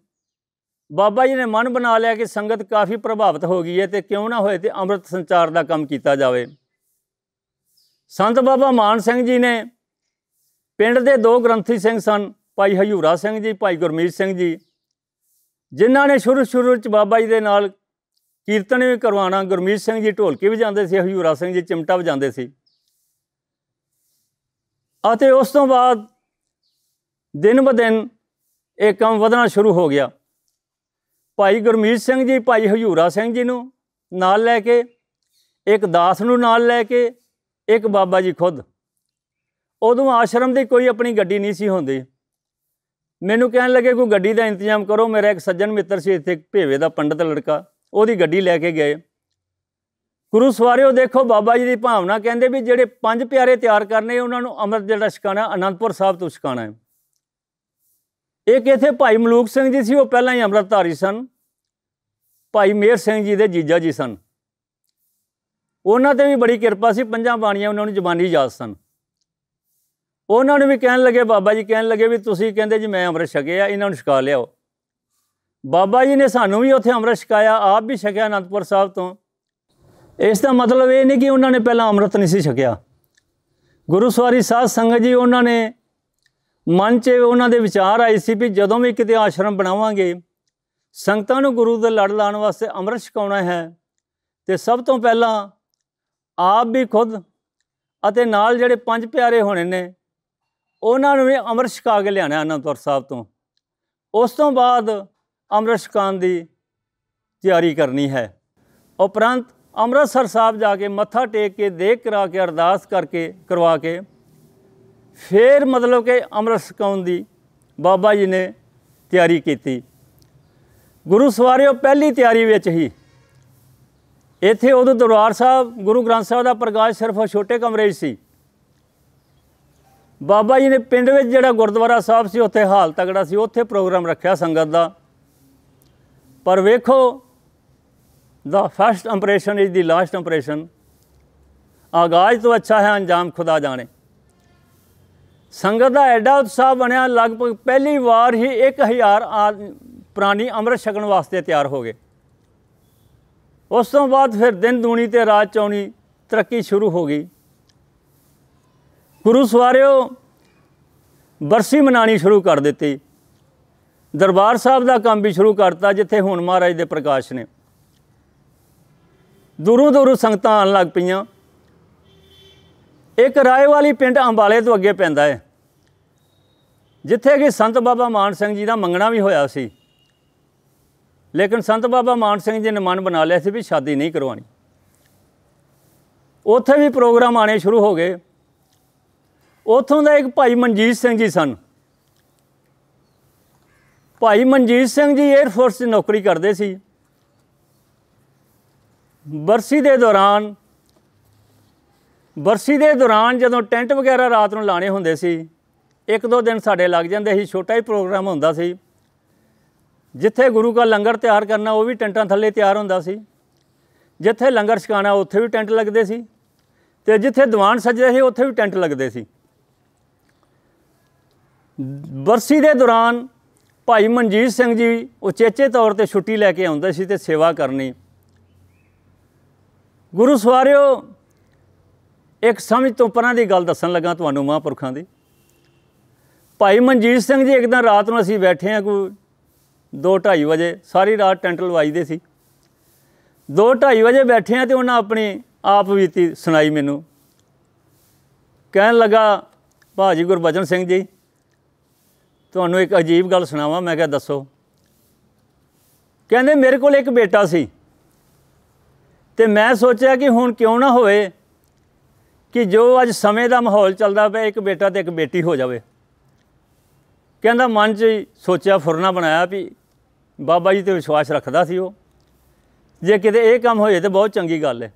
ਬਾਬਾ ਜੀ ਨੇ ਮਨ ਬਣਾ ਲਿਆ ਕਿ ਸੰਗਤ ਕਾਫੀ ਪ੍ਰਭਾਵਿਤ ਹੋ ਗਈ ਹੈ ਤੇ ਕਿਉਂ ਨਾ ਹੋਏ ਤੇ ਅੰਮ੍ਰਿਤ ਸੰਚਾਰ ਦਾ ਕੰਮ ਕੀਤਾ ਜਾਵੇ ਸੰਤ ਬਾਬਾ ਮਾਨ ਸਿੰਘ ਜੀ ਨੇ ਪਿੰਡ ਦੇ ਦੋ ਗ੍ਰੰਥੀ ਸਿੰਘ ਸਨ ਭਾਈ ਹਯੂਰਾ ਸਿੰਘ ਜੀ ਭਾਈ ਗੁਰਮੀਤ ਸਿੰਘ ਜੀ ਜਿਨ੍ਹਾਂ ਨੇ ਸ਼ੁਰੂ ਸ਼ੁਰੂ ਵਿੱਚ ਬਾਬਾ ਜੀ ਦੇ ਨਾਲ ਕੀਰਤਨ ਵੀ ਕਰਵਾਣਾ ਗੁਰਮੀਤ ਸਿੰਘ ਜੀ ਢੋਲਕੀ ਵੀ ਜਾਂਦੇ ਸੀ ਹਯੂਰਾ ਸਿੰਘ ਜੀ ਚਿਮਟਾ ਜਾਂਦੇ ਸੀ ਅਤੇ ਉਸ ਤੋਂ ਬਾਅਦ ਦਿਨ ਬ ਦਿਨ ਇਹ ਕੰਮ ਵਧਣਾ ਸ਼ੁਰੂ ਹੋ ਗਿਆ ਭਾਈ ਗੁਰਮੀਤ ਸਿੰਘ ਜੀ ਭਾਈ ਹਯੂਰਾ ਸਿੰਘ ਜੀ ਨੂੰ ਨਾਲ ਲੈ ਕੇ ਇੱਕ ਦਾਸ ਨੂੰ ਨਾਲ ਲੈ ਕੇ ਇੱਕ ਬਾਬਾ ਜੀ ਖੁਦ ਉਦੋਂ ਆਸ਼ਰਮ ਦੀ ਕੋਈ ਆਪਣੀ ਗੱਡੀ ਨਹੀਂ ਸੀ ਹੁੰਦੀ ਮੈਨੂੰ ਕਹਿਣ ਲੱਗੇ ਕੋਈ ਗੱਡੀ ਦਾ ਇੰਤਜ਼ਾਮ ਕਰੋ ਮੇਰਾ ਇੱਕ ਸੱਜਣ ਮਿੱਤਰ ਸੀ ਇੱਥੇ ਭੇਵੇ ਦਾ ਪੰਡਤ ਲੜਕਾ ਉਹਦੀ ਗੱਡੀ ਲੈ ਕੇ ਗਏ ਗੁਰੂ ਸਵਾਰਿਓ ਦੇਖੋ ਬਾਬਾ ਜੀ ਦੀ ਭਾਵਨਾ ਕਹਿੰਦੇ ਵੀ ਜਿਹੜੇ ਪੰਜ ਪਿਆਰੇ ਤਿਆਰ ਕਰਨੇ ਉਹਨਾਂ ਨੂੰ ਅੰਮ੍ਰਿਤ ਜਿਹੜਾ ਛਕਾਣਾ ਅਨੰਦਪੁਰ ਸਾਹਿਬ ਤੋਂ ਛਕਾਣਾ ਹੈ ਇੱਕ ਇਥੇ ਭਾਈ ਮਲੂਕ ਸਿੰਘ ਜੀ ਸੀ ਉਹ ਪਹਿਲਾਂ ਹੀ ਅੰਮ੍ਰਿਤਧਾਰੀ ਸਨ ਭਾਈ ਮੇਰ ਸਿੰਘ ਜੀ ਦੇ ਜੀਜਾ ਜੀ ਸਨ ਉਹਨਾਂ ਤੇ ਵੀ ਬੜੀ ਕਿਰਪਾ ਸੀ ਪੰਜਾਂ ਬਾਣੀਆਂ ਉਹਨਾਂ ਨੂੰ ਜ਼ਬਾਨੀ ਯਾਦ ਸਨ ਉਹਨਾਂ ਨੂੰ ਵੀ ਕਹਿਣ ਲੱਗੇ ਬਾਬਾ ਜੀ ਕਹਿਣ ਲੱਗੇ ਵੀ ਤੁਸੀਂ ਕਹਿੰਦੇ ਜੀ ਮੈਂ ਅੰਮ੍ਰਿਤ ਛਕਿਆ ਇਹਨਾਂ ਨੂੰ ਛਕਾ ਲਿਆਓ ਬਾਬਾ ਜੀ ਨੇ ਸਾਨੂੰ ਵੀ ਉੱਥੇ ਅੰਮ੍ਰਿਤ ਛਕਾਇਆ ਆਪ ਵੀ ਛਕਿਆ ਅਨੰਦਪੁਰ ਸਾਹਿਬ ਤੋਂ ਇਸ ਦਾ ਮਤਲਬ ਇਹ ਨਹੀਂ ਕਿ ਉਹਨਾਂ ਨੇ ਪਹਿਲਾਂ ਅੰਮ੍ਰਿਤ ਨਹੀਂ ਸੀ ਛਕਿਆ ਗੁਰੂ ਸਵਾਰੀ ਸਾਧ ਸੰਗਤ ਜੀ ਉਹਨਾਂ ਨੇ ਮਨ 'ਚ ਉਹਨਾਂ ਦੇ ਵਿਚਾਰ ਆਏ ਸੀ ਵੀ ਜਦੋਂ ਵੀ ਕਿਤੇ ਆਸ਼ਰਮ ਬਣਾਵਾਂਗੇ ਸੰਗਤਾਂ ਨੂੰ ਗੁਰੂ ਦੇ ਲੜ ਲਾਣ ਵਾਸਤੇ ਅੰਮ੍ਰਿਤ ਛਕਾਉਣਾ ਹੈ ਤੇ ਸਭ ਤੋਂ ਪਹਿਲਾਂ ਆਪ ਵੀ ਖੁਦ ਅਤੇ ਨਾਲ ਜਿਹੜੇ ਪੰਜ ਪਿਆਰੇ ਹੋਣੇ ਨੇ ਉਹਨਾਂ ਨੂੰ ਵੀ ਅੰਮ੍ਰਿਤ ਛਕਾ ਕੇ ਲਿਆਣਾ ਅਨੰਦਪੁਰ ਸਾਹਿਬ ਤੋਂ ਉਸ ਤੋਂ ਬਾਅਦ ਅੰਮ੍ਰਿਤ ਛਕਾਉਣ ਦੀ ਤਿਆਰੀ ਕਰਨੀ ਹੈ ਉਪਰੰਤ ਅੰਮ੍ਰਿਤਸਰ ਸਾਹਿਬ ਜਾ ਕੇ ਮੱਥਾ ਟੇਕ ਕੇ ਦੇਖ ਕਰਾ ਕੇ ਅਰਦਾਸ ਕਰਕੇ ਕਰਵਾ ਕੇ ਫੇਰ ਮਤਲਬ ਕਿ ਅੰਮ੍ਰਿਤ ਛਕਾਉਣ ਦੀ ਬਾਬਾ ਜੀ ਨੇ ਤਿਆਰੀ ਕੀਤੀ ਗੁਰੂ ਸਵਾਰਿਓ ਪਹਿਲੀ ਤਿਆਰੀ ਵਿੱਚ ਹੀ ਇੱਥੇ ਉਦੋਂ ਦਰਬਾਰ ਸਾਹਿਬ ਗੁਰੂ ਗ੍ਰੰਥ ਸਾਹਿਬ ਦਾ ਪ੍ਰਕਾਸ਼ ਸਿਰਫ ਛੋਟੇ ਕਮਰੇ 'ਚ ਸੀ ਬਾਬਾ ਜੀ ਨੇ ਪਿੰਡ ਵਿੱਚ ਜਿਹੜਾ ਗੁਰਦੁਆਰਾ ਸਾਹਿਬ ਸੀ ਉੱਥੇ ਹਾਲ ਤਗੜਾ ਸੀ ਉੱਥੇ ਪ੍ਰੋਗਰਾਮ ਰੱਖਿਆ ਸੰਗਤ ਦਾ ਪਰ ਵੇਖੋ ਦਾ first impression is the last impression ਆਗਾਜ਼ ਤੋਂ ਅੱਛਾ ਹੈ ਅੰਜਾਮ ਖੁਦਾ ਜਾਣੇ ਸੰਗਤ ਦਾ ਐਡਾ ਉਤਸ਼ਾਹ ਬਣਿਆ ਲਗਭਗ ਪਹਿਲੀ ਵਾਰ ਹੀ 1000 ਪ੍ਰਾਣੀ ਅੰਮ੍ਰਿਤ ਛਕਣ ਵਾਸਤੇ ਤਿਆਰ ਹੋ ਗਏ ਉਸ ਤੋਂ ਬਾਅਦ ਫਿਰ ਦਿਨ ਦੂਣੀ ਤੇ ਰਾਤ ਚੌਣੀ ਤਰੱਕੀ ਸ਼ੁਰੂ ਹੋ ਗਈ ਗੁਰੂ ਸਵਾਰਿਓ ਬਰਸੀ ਮਨਾਣੀ ਸ਼ੁਰੂ ਕਰ ਦਿੱਤੀ ਦਰਬਾਰ ਸਾਹਿਬ ਦਾ ਕੰਮ ਵੀ ਸ਼ੁਰੂ ਕਰਤਾ ਜਿੱਥੇ ਹੁਣ ਮਹਾਰਾਜ ਦੇ ਪ੍ਰਕਾਸ਼ ਨੇ ਦੂਰੋਂ ਦੂਰੋਂ ਸੰਗਤਾਂ ਆਣ ਲੱਗ ਪਈਆਂ ਇੱਕ ਰਾਏ ਵਾਲੀ ਪਿੰਡ ਅੰਬਾਲੇ ਤੋਂ ਅੱਗੇ ਪੈਂਦਾ ਹੈ ਜਿੱਥੇ ਕਿ ਸੰਤ ਬਾਬਾ ਮਾਨ ਸਿੰਘ ਜੀ ਦਾ ਮੰਗਣਾ ਵੀ ਹੋਇਆ ਸੀ ਲੇਕਿਨ ਸੰਤ ਬਾਬਾ ਮਾਨ ਸਿੰਘ ਜੀ ਨੇ ਮਨ ਬਣਾ ਲਿਆ ਸੀ ਵੀ ਸ਼ਾਦੀ ਨਹੀਂ ਕਰਵਾਣੀ ਉੱਥੇ ਵੀ ਪ੍ਰੋਗਰਾਮ ਆਣੇ ਸ਼ੁਰੂ ਹੋ ਗਏ ਉਥੋਂ ਦਾ ਇੱਕ ਭਾਈ ਮਨਜੀਤ ਸਿੰਘ ਜੀ ਸਨ ਭਾਈ ਮਨਜੀਤ ਸਿੰਘ ਜੀ 에ਅਰ ਫੋਰਸ 'ਚ ਨੌਕਰੀ ਕਰਦੇ ਸੀ ਬਰਸੀ ਦੇ ਦੌਰਾਨ ਬਰਸੀ ਦੇ ਦੌਰਾਨ ਜਦੋਂ ਟੈਂਟ ਵਗੈਰਾ ਰਾਤ ਨੂੰ ਲਾਣੇ ਹੁੰਦੇ ਸੀ ਇੱਕ ਦੋ ਦਿਨ ਸਾਡੇ ਲੱਗ ਜਾਂਦੇ ਸੀ ਛੋਟਾ ਹੀ ਪ੍ਰੋਗਰਾਮ ਹੁੰਦਾ ਸੀ ਜਿੱਥੇ ਗੁਰੂ ਦਾ ਲੰਗਰ ਤਿਆਰ ਕਰਨਾ ਉਹ ਵੀ ਟੈਂਟਾਂ ਥੱਲੇ ਤਿਆਰ ਹੁੰਦਾ ਸੀ ਜਿੱਥੇ ਲੰਗਰ ਛਕਾਣਾ ਉੱਥੇ ਵੀ ਟੈਂਟ ਲੱਗਦੇ ਸੀ ਤੇ ਜਿੱਥੇ ਦੀਵਾਨ ਸਜਦੇ ਸੀ ਉੱਥੇ ਵੀ ਟੈਂਟ ਲੱਗਦੇ ਸੀ ਬਰਸੀ ਦੇ ਦੌਰਾਨ ਭਾਈ ਮਨਜੀਤ ਸਿੰਘ ਜੀ ਉਚੇਚੇ ਤੌਰ ਤੇ ਛੁੱਟੀ ਲੈ ਕੇ ਆਉਂਦੇ ਸੀ ਤੇ ਸੇਵਾ ਕਰਨੀ ਗੁਰੂ ਸਵਾਰਿਓ ਇੱਕ ਸਮਝ ਤੋਂ ਪਰਾਂ ਦੀ ਗੱਲ ਦੱਸਣ ਲੱਗਾ ਤੁਹਾਨੂੰ ਮਹਾਂਪੁਰਖਾਂ ਦੀ ਭਾਈ ਮਨਜੀਤ ਸਿੰਘ ਜੀ ਇੱਕ ਦਿਨ ਰਾਤ ਨੂੰ ਅਸੀਂ ਬੈਠੇ ਆ ਕੋਈ 2:30 ਵਜੇ ਸਾਰੀ ਰਾਤ ਟੈਂਟ ਲਵਾਈਦੇ ਸੀ 2:30 ਵਜੇ ਬੈਠੇ ਆ ਤੇ ਉਹਨਾਂ ਆਪਣੀ ਆਪ ਬੀਤੀ ਸੁਣਾਈ ਮੈਨੂੰ ਕਹਿਣ ਲੱਗਾ ਭਾਜੀ ਗੁਰਬਚਨ ਸਿੰਘ ਜੀ ਤੁਹਾਨੂੰ ਇੱਕ ਅਜੀਬ ਗੱਲ ਸੁਣਾਵਾਂ ਮੈਂ ਕਿਹਾ ਦੱਸੋ ਕਹਿੰਦੇ ਮੇਰੇ ਕੋਲ ਇੱਕ ਬੇਟਾ ਸੀ ਤੇ ਮੈਂ ਸੋਚਿਆ ਕਿ ਹੁਣ ਕਿਉਂ ਨਾ ਹੋਵੇ ਕਿ ਜੋ ਅੱਜ ਸਮੇਂ ਦਾ ਮਾਹੌਲ ਚੱਲਦਾ ਪਿਆ ਇੱਕ ਬੇਟਾ ਤੇ ਇੱਕ ਬੇਟੀ ਹੋ ਜਾਵੇ ਕਹਿੰਦਾ ਮਨ 'ਚ ਸੋਚਿਆ ਫੁਰਨਾ ਬਣਾਇਆ ਵੀ ਬਾਬਾ ਜੀ ਤੇ ਵਿਸ਼ਵਾਸ ਰੱਖਦਾ ਸੀ ਉਹ ਜੇ ਕਿਤੇ ਇਹ ਕੰਮ ਹੋਏ ਤੇ ਬਹੁਤ ਚੰਗੀ ਗੱਲ ਹੈ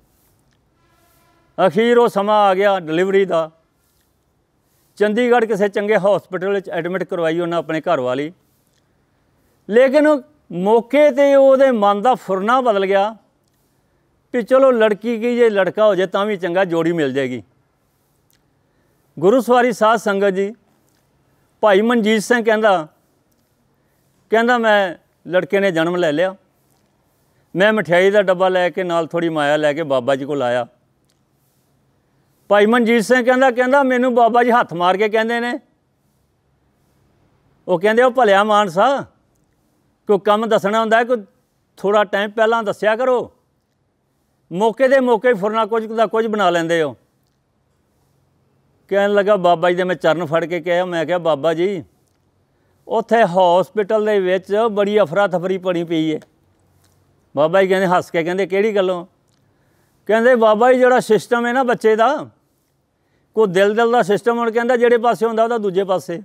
ਅਖੀਰ ਉਹ ਸਮਾਂ ਆ ਗਿਆ ਡਿਲੀਵਰੀ ਦਾ ਚੰਡੀਗੜ੍ਹ ਕਿਸੇ ਚੰਗੇ ਹਸਪੀਟਲ ਵਿੱਚ ਐਡਮਿਟ ਕਰਵਾਈ ਉਹਨਾਂ ਆਪਣੇ ਘਰ ਵਾਲੀ ਲੇਕਿਨ ਮੌਕੇ ਤੇ ਉਹਦੇ ਮਨ ਦਾ ਫੁਰਨਾ ਬਦਲ ਗਿਆ ਕਿ ਚਲੋ ਲੜਕੀ ਕੀ ਜੇ ਲੜਕਾ ਹੋ ਜੇ ਤਾਂ ਵੀ ਚੰਗਾ ਜੋੜੀ ਮਿਲ ਜਾਏਗੀ ਗੁਰੂ ਸਵਾਰੀ ਸਾਧ ਸੰਗਤ ਜੀ ਭਾਈ ਮਨਜੀਤ ਸਿੰਘ ਕਹਿੰਦਾ ਕਹਿੰਦਾ ਮੈਂ ਲੜਕੇ ਨੇ ਜਨਮ ਲੈ ਲਿਆ ਮੈਂ ਮਠਿਆਈ ਦਾ ਡੱਬਾ ਲੈ ਕੇ ਨਾਲ ਥੋੜੀ ਮਾਇਆ ਲੈ ਕੇ ਬਾਬਾ ਜੀ ਕੋਲ ਆਇਆ ਭਾਈ ਮਨਜੀਤ ਸਿੰਘ ਕਹਿੰਦਾ ਕਹਿੰਦਾ ਮੈਨੂੰ ਬਾਬਾ ਜੀ ਹੱਥ ਮਾਰ ਕੇ ਕਹਿੰਦੇ ਨੇ ਉਹ ਕਹਿੰਦੇ ਉਹ ਭਲਿਆ ਮਾਨਸਾ ਕੋਈ ਕੰਮ ਦੱਸਣਾ ਹੁੰਦਾ ਕੋਈ ਥੋੜਾ ਟਾਈਮ ਪਹਿਲਾਂ ਦੱਸਿਆ ਕਰੋ ਮੌਕੇ ਦੇ ਮੌਕੇ ਫੁਰਨਾ ਕੁਝ ਦਾ ਕੁਝ ਬਣਾ ਲੈਂਦੇ ਹੋ ਕਹਿਣ ਲੱਗਾ ਬਾਬਾ ਜੀ ਦੇ ਮੈਂ ਚਰਨ ਫੜ ਕੇ ਕਿਹਾ ਮੈਂ ਕਿਹਾ ਬਾਬਾ ਜੀ ਉੱਥੇ ਹਸਪੀਟਲ ਦੇ ਵਿੱਚ ਬੜੀ ਅਫਰਾ ਤਫਰੀ ਪਣੀ ਪਈ ਏ ਬਾਬਾ ਜੀ ਕਹਿੰਦੇ ਹੱਸ ਕੇ ਕਹਿੰਦੇ ਕਿਹੜੀ ਗੱਲੋਂ ਕਹਿੰਦੇ ਬਾਬਾ ਜੀ ਜਿਹੜਾ ਸਿਸਟਮ ਹੈ ਨਾ ਬੱਚੇ ਦਾ ਕੋ ਦਿਲ ਦਿਲ ਦਾ ਸਿਸਟਮ ਹੁਣ ਕਹਿੰਦਾ ਜਿਹੜੇ ਪਾਸੇ ਹੁੰਦਾ ਉਹਦਾ ਦੂਜੇ ਪਾਸੇ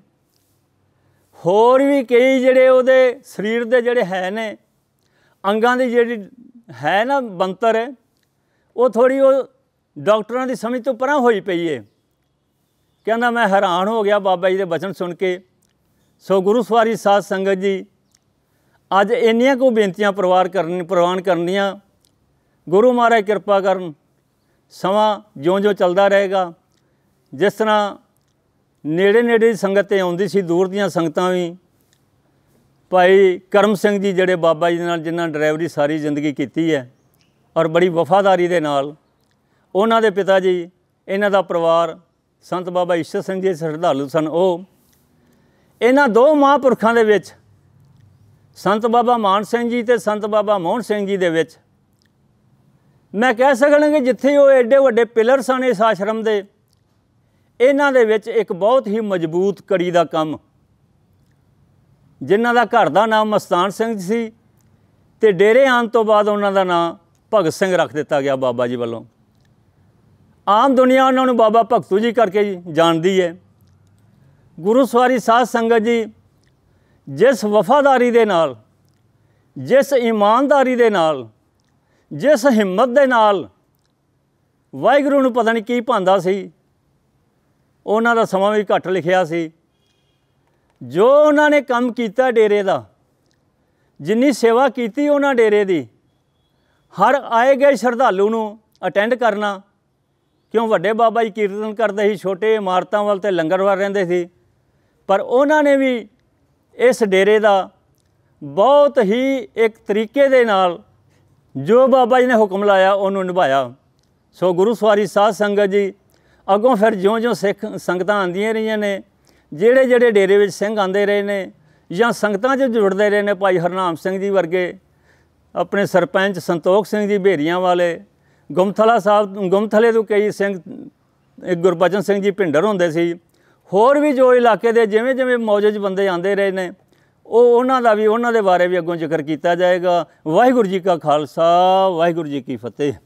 ਹੋਰ ਵੀ ਕਈ ਜਿਹੜੇ ਉਹਦੇ ਸਰੀਰ ਦੇ ਜਿਹੜੇ ਹੈ ਨੇ ਅੰਗਾਂ ਦੀ ਜਿਹੜੀ ਹੈ ਨਾ ਬੰਤਰ ਉਹ ਥੋੜੀ ਉਹ ਡਾਕਟਰਾਂ ਦੀ ਸਮਝ ਤੋਂ ਪਰਾਂ ਹੋਈ ਪਈ ਏ ਕਹਿੰਦਾ ਮੈਂ ਹੈਰਾਨ ਹੋ ਗਿਆ ਬਾਬਾ ਜੀ ਦੇ ਬਚਨ ਸੁਣ ਕੇ ਸੋ ਗੁਰੂ ਸਵਾਰੀ ਸਾਧ ਸੰਗਤ ਜੀ ਅੱਜ ਇੰਨੀਆਂ ਕੋ ਬੇਨਤੀਆਂ ਪਰਿਵਾਰ ਕਰਨ ਪ੍ਰਵਾਨ ਕਰਨੀਆਂ ਗੁਰੂ ਮਹਾਰਾਜ ਕਿਰਪਾ ਕਰਨ ਸਮਾਂ ਜਿਉਂ-ਜਿਉਂ ਚੱਲਦਾ ਰਹੇਗਾ ਜਿਸ ਤਰ੍ਹਾਂ ਨੇੜੇ ਨੇੜੇ ਦੀ ਸੰਗਤ ਤੇ ਆਉਂਦੀ ਸੀ ਦੂਰ ਦੀਆਂ ਸੰਗਤਾਂ ਵੀ ਭਾਈ ਕਰਮ ਸਿੰਘ ਜੀ ਜਿਹੜੇ ਬਾਬਾ ਜੀ ਨਾਲ ਜਿਨ੍ਹਾਂ ਡਰਾਈਵਰੀ ਸਾਰੀ ਜ਼ਿੰਦਗੀ ਕੀਤੀ ਹੈ ਔਰ ਬੜੀ ਵਫਾਦਾਰੀ ਦੇ ਨਾਲ ਉਹਨਾਂ ਦੇ ਪਿਤਾ ਜੀ ਇਹਨਾਂ ਦਾ ਪਰਿਵਾਰ ਸੰਤ ਬਾਬਾ ਈਸ਼ਰ ਸਿੰਘ ਜੀ ਸਰਧਾਲੂ ਸਨ ਉਹ ਇਹਨਾਂ ਦੋ ਮਹਾਂਪੁਰਖਾਂ ਦੇ ਵਿੱਚ ਸੰਤ ਬਾਬਾ ਮਾਨ ਸਿੰਘ ਜੀ ਤੇ ਸੰਤ ਬਾਬਾ ਮੋਹਨ ਸਿੰਘ ਜੀ ਦੇ ਵਿੱਚ ਮੈਂ ਕਹਿ ਕਿ ਜਿੱਥੇ ਉਹ ਐਡੇ ਵੱਡੇ ਪਿਲਰ ਸਨ ਇਸ ਆਸ਼ਰਮ ਦੇ ਇਹਨਾਂ ਦੇ ਵਿੱਚ ਇੱਕ ਬਹੁਤ ਹੀ ਮਜ਼ਬੂਤ ਕੜੀ ਦਾ ਕੰਮ ਜਿਨ੍ਹਾਂ ਦਾ ਘਰ ਦਾ ਨਾਮ ਮਸਤਾਨ ਸਿੰਘ ਸੀ ਤੇ ਡੇਰੇ ਆਣ ਤੋਂ ਬਾਅਦ ਉਹਨਾਂ ਦਾ ਨਾਮ ਭਗਤ ਸਿੰਘ ਰੱਖ ਦਿੱਤਾ ਗਿਆ ਬਾਬਾ ਜੀ ਵੱਲੋਂ ਆਮ ਦੁਨੀਆ ਉਹਨਾਂ ਨੂੰ ਬਾਬਾ ਭਗਤੂ ਜੀ ਕਰਕੇ ਜਾਣਦੀ ਹੈ ਗੁਰੂ ਸਵਾਰੀ ਸਾਧ ਸੰਗਤ ਜੀ ਜਿਸ ਵਫਾਦਾਰੀ ਦੇ ਨਾਲ ਜਿਸ ਇਮਾਨਦਾਰੀ ਦੇ ਨਾਲ ਜਿਸ ਹਿੰਮਤ ਦੇ ਨਾਲ ਵਾਹਿਗੁਰੂ ਨੂੰ ਪਤਾ ਨਹੀਂ ਕੀ ਭਾਂਦਾ ਸੀ ਉਹਨਾਂ ਦਾ ਸਮਾਂ ਵੀ ਘੱਟ ਲਿਖਿਆ ਸੀ ਜੋ ਉਹਨਾਂ ਨੇ ਕੰਮ ਕੀਤਾ ਡੇਰੇ ਦਾ ਜਿੰਨੀ ਸੇਵਾ ਕੀਤੀ ਉਹਨਾਂ ਡੇਰੇ ਦੀ ਹਰ ਆਏ ਗਏ ਸ਼ਰਧਾਲੂ ਨੂੰ ਅਟੈਂਡ ਕਰਨਾ ਕਿਉਂ ਵੱਡੇ ਬਾਬਾ ਜੀ ਕੀਰਤਨ ਕਰਦੇ ਸੀ ਛੋਟੇ ਇਮਾਰਤਾਂ ਵੱਲ ਤੇ ਲੰਗਰ ਵਾਰ ਰਹਿੰਦੇ ਸੀ ਪਰ ਉਹਨਾਂ ਨੇ ਵੀ ਇਸ ਡੇਰੇ ਦਾ ਬਹੁਤ ਹੀ ਇੱਕ ਤਰੀਕੇ ਦੇ ਨਾਲ ਜੋ ਬਾਬਾ ਜੀ ਨੇ ਹੁਕਮ ਲਾਇਆ ਉਹਨੂੰ ਨਿਭਾਇਆ ਸੋ ਗੁਰੂ ਸਵਾਰੀ ਸਾਧ ਸੰਗਤ ਜੀ ਅੱਗੋਂ ਫਿਰ ਜਿਉਂ-ਜਿਉਂ ਸਿੱਖ ਸੰਗਤਾਂ ਆਂਦੀਆਂ ਰਹੀਆਂ ਨੇ ਜਿਹੜੇ ਜਿਹੜੇ ਡੇਰੇ ਵਿੱਚ ਸਿੰਘ ਆਂਦੇ ਰਹੇ ਨੇ ਜਾਂ ਸੰਗਤਾਂ 'ਚ ਜੁੜਦੇ ਰਹੇ ਨੇ ਭਾਈ ਹਰਨਾਮ ਸਿੰਘ ਜੀ ਵਰਗੇ ਆਪਣੇ ਸਰਪੰਚ ਸੰਤੋਖ ਸਿੰਘ ਜੀ ਬੇਰੀਆਂ ਵਾਲੇ ਗੁਮਥਲਾ ਸਾਹਿਬ ਗੁਮਥਲੇ ਤੋਂ ਕਈ ਸਿੰਘ ਗੁਰਬਚਨ ਸਿੰਘ ਜੀ ਭਿੰਡਰ ਹੁੰਦੇ ਸੀ ਹੋਰ ਵੀ ਜੋ ਇਲਾਕੇ ਦੇ ਜਿਵੇਂ ਜਿਵੇਂ ਮੌਜੂਦ ਬੰਦੇ ਆਂਦੇ ਰਹੇ ਨੇ ਉਹ ਉਹਨਾਂ ਦਾ ਵੀ ਉਹਨਾਂ ਦੇ ਬਾਰੇ ਵੀ ਅੱਗੋਂ ਜ਼ਿਕਰ ਕੀਤਾ ਜਾਏਗਾ ਵਾਹਿਗੁਰੂ ਜੀ ਕਾ ਖਾਲਸਾ ਵਾਹਿਗੁਰੂ ਜੀ ਕੀ ਫਤਿਹ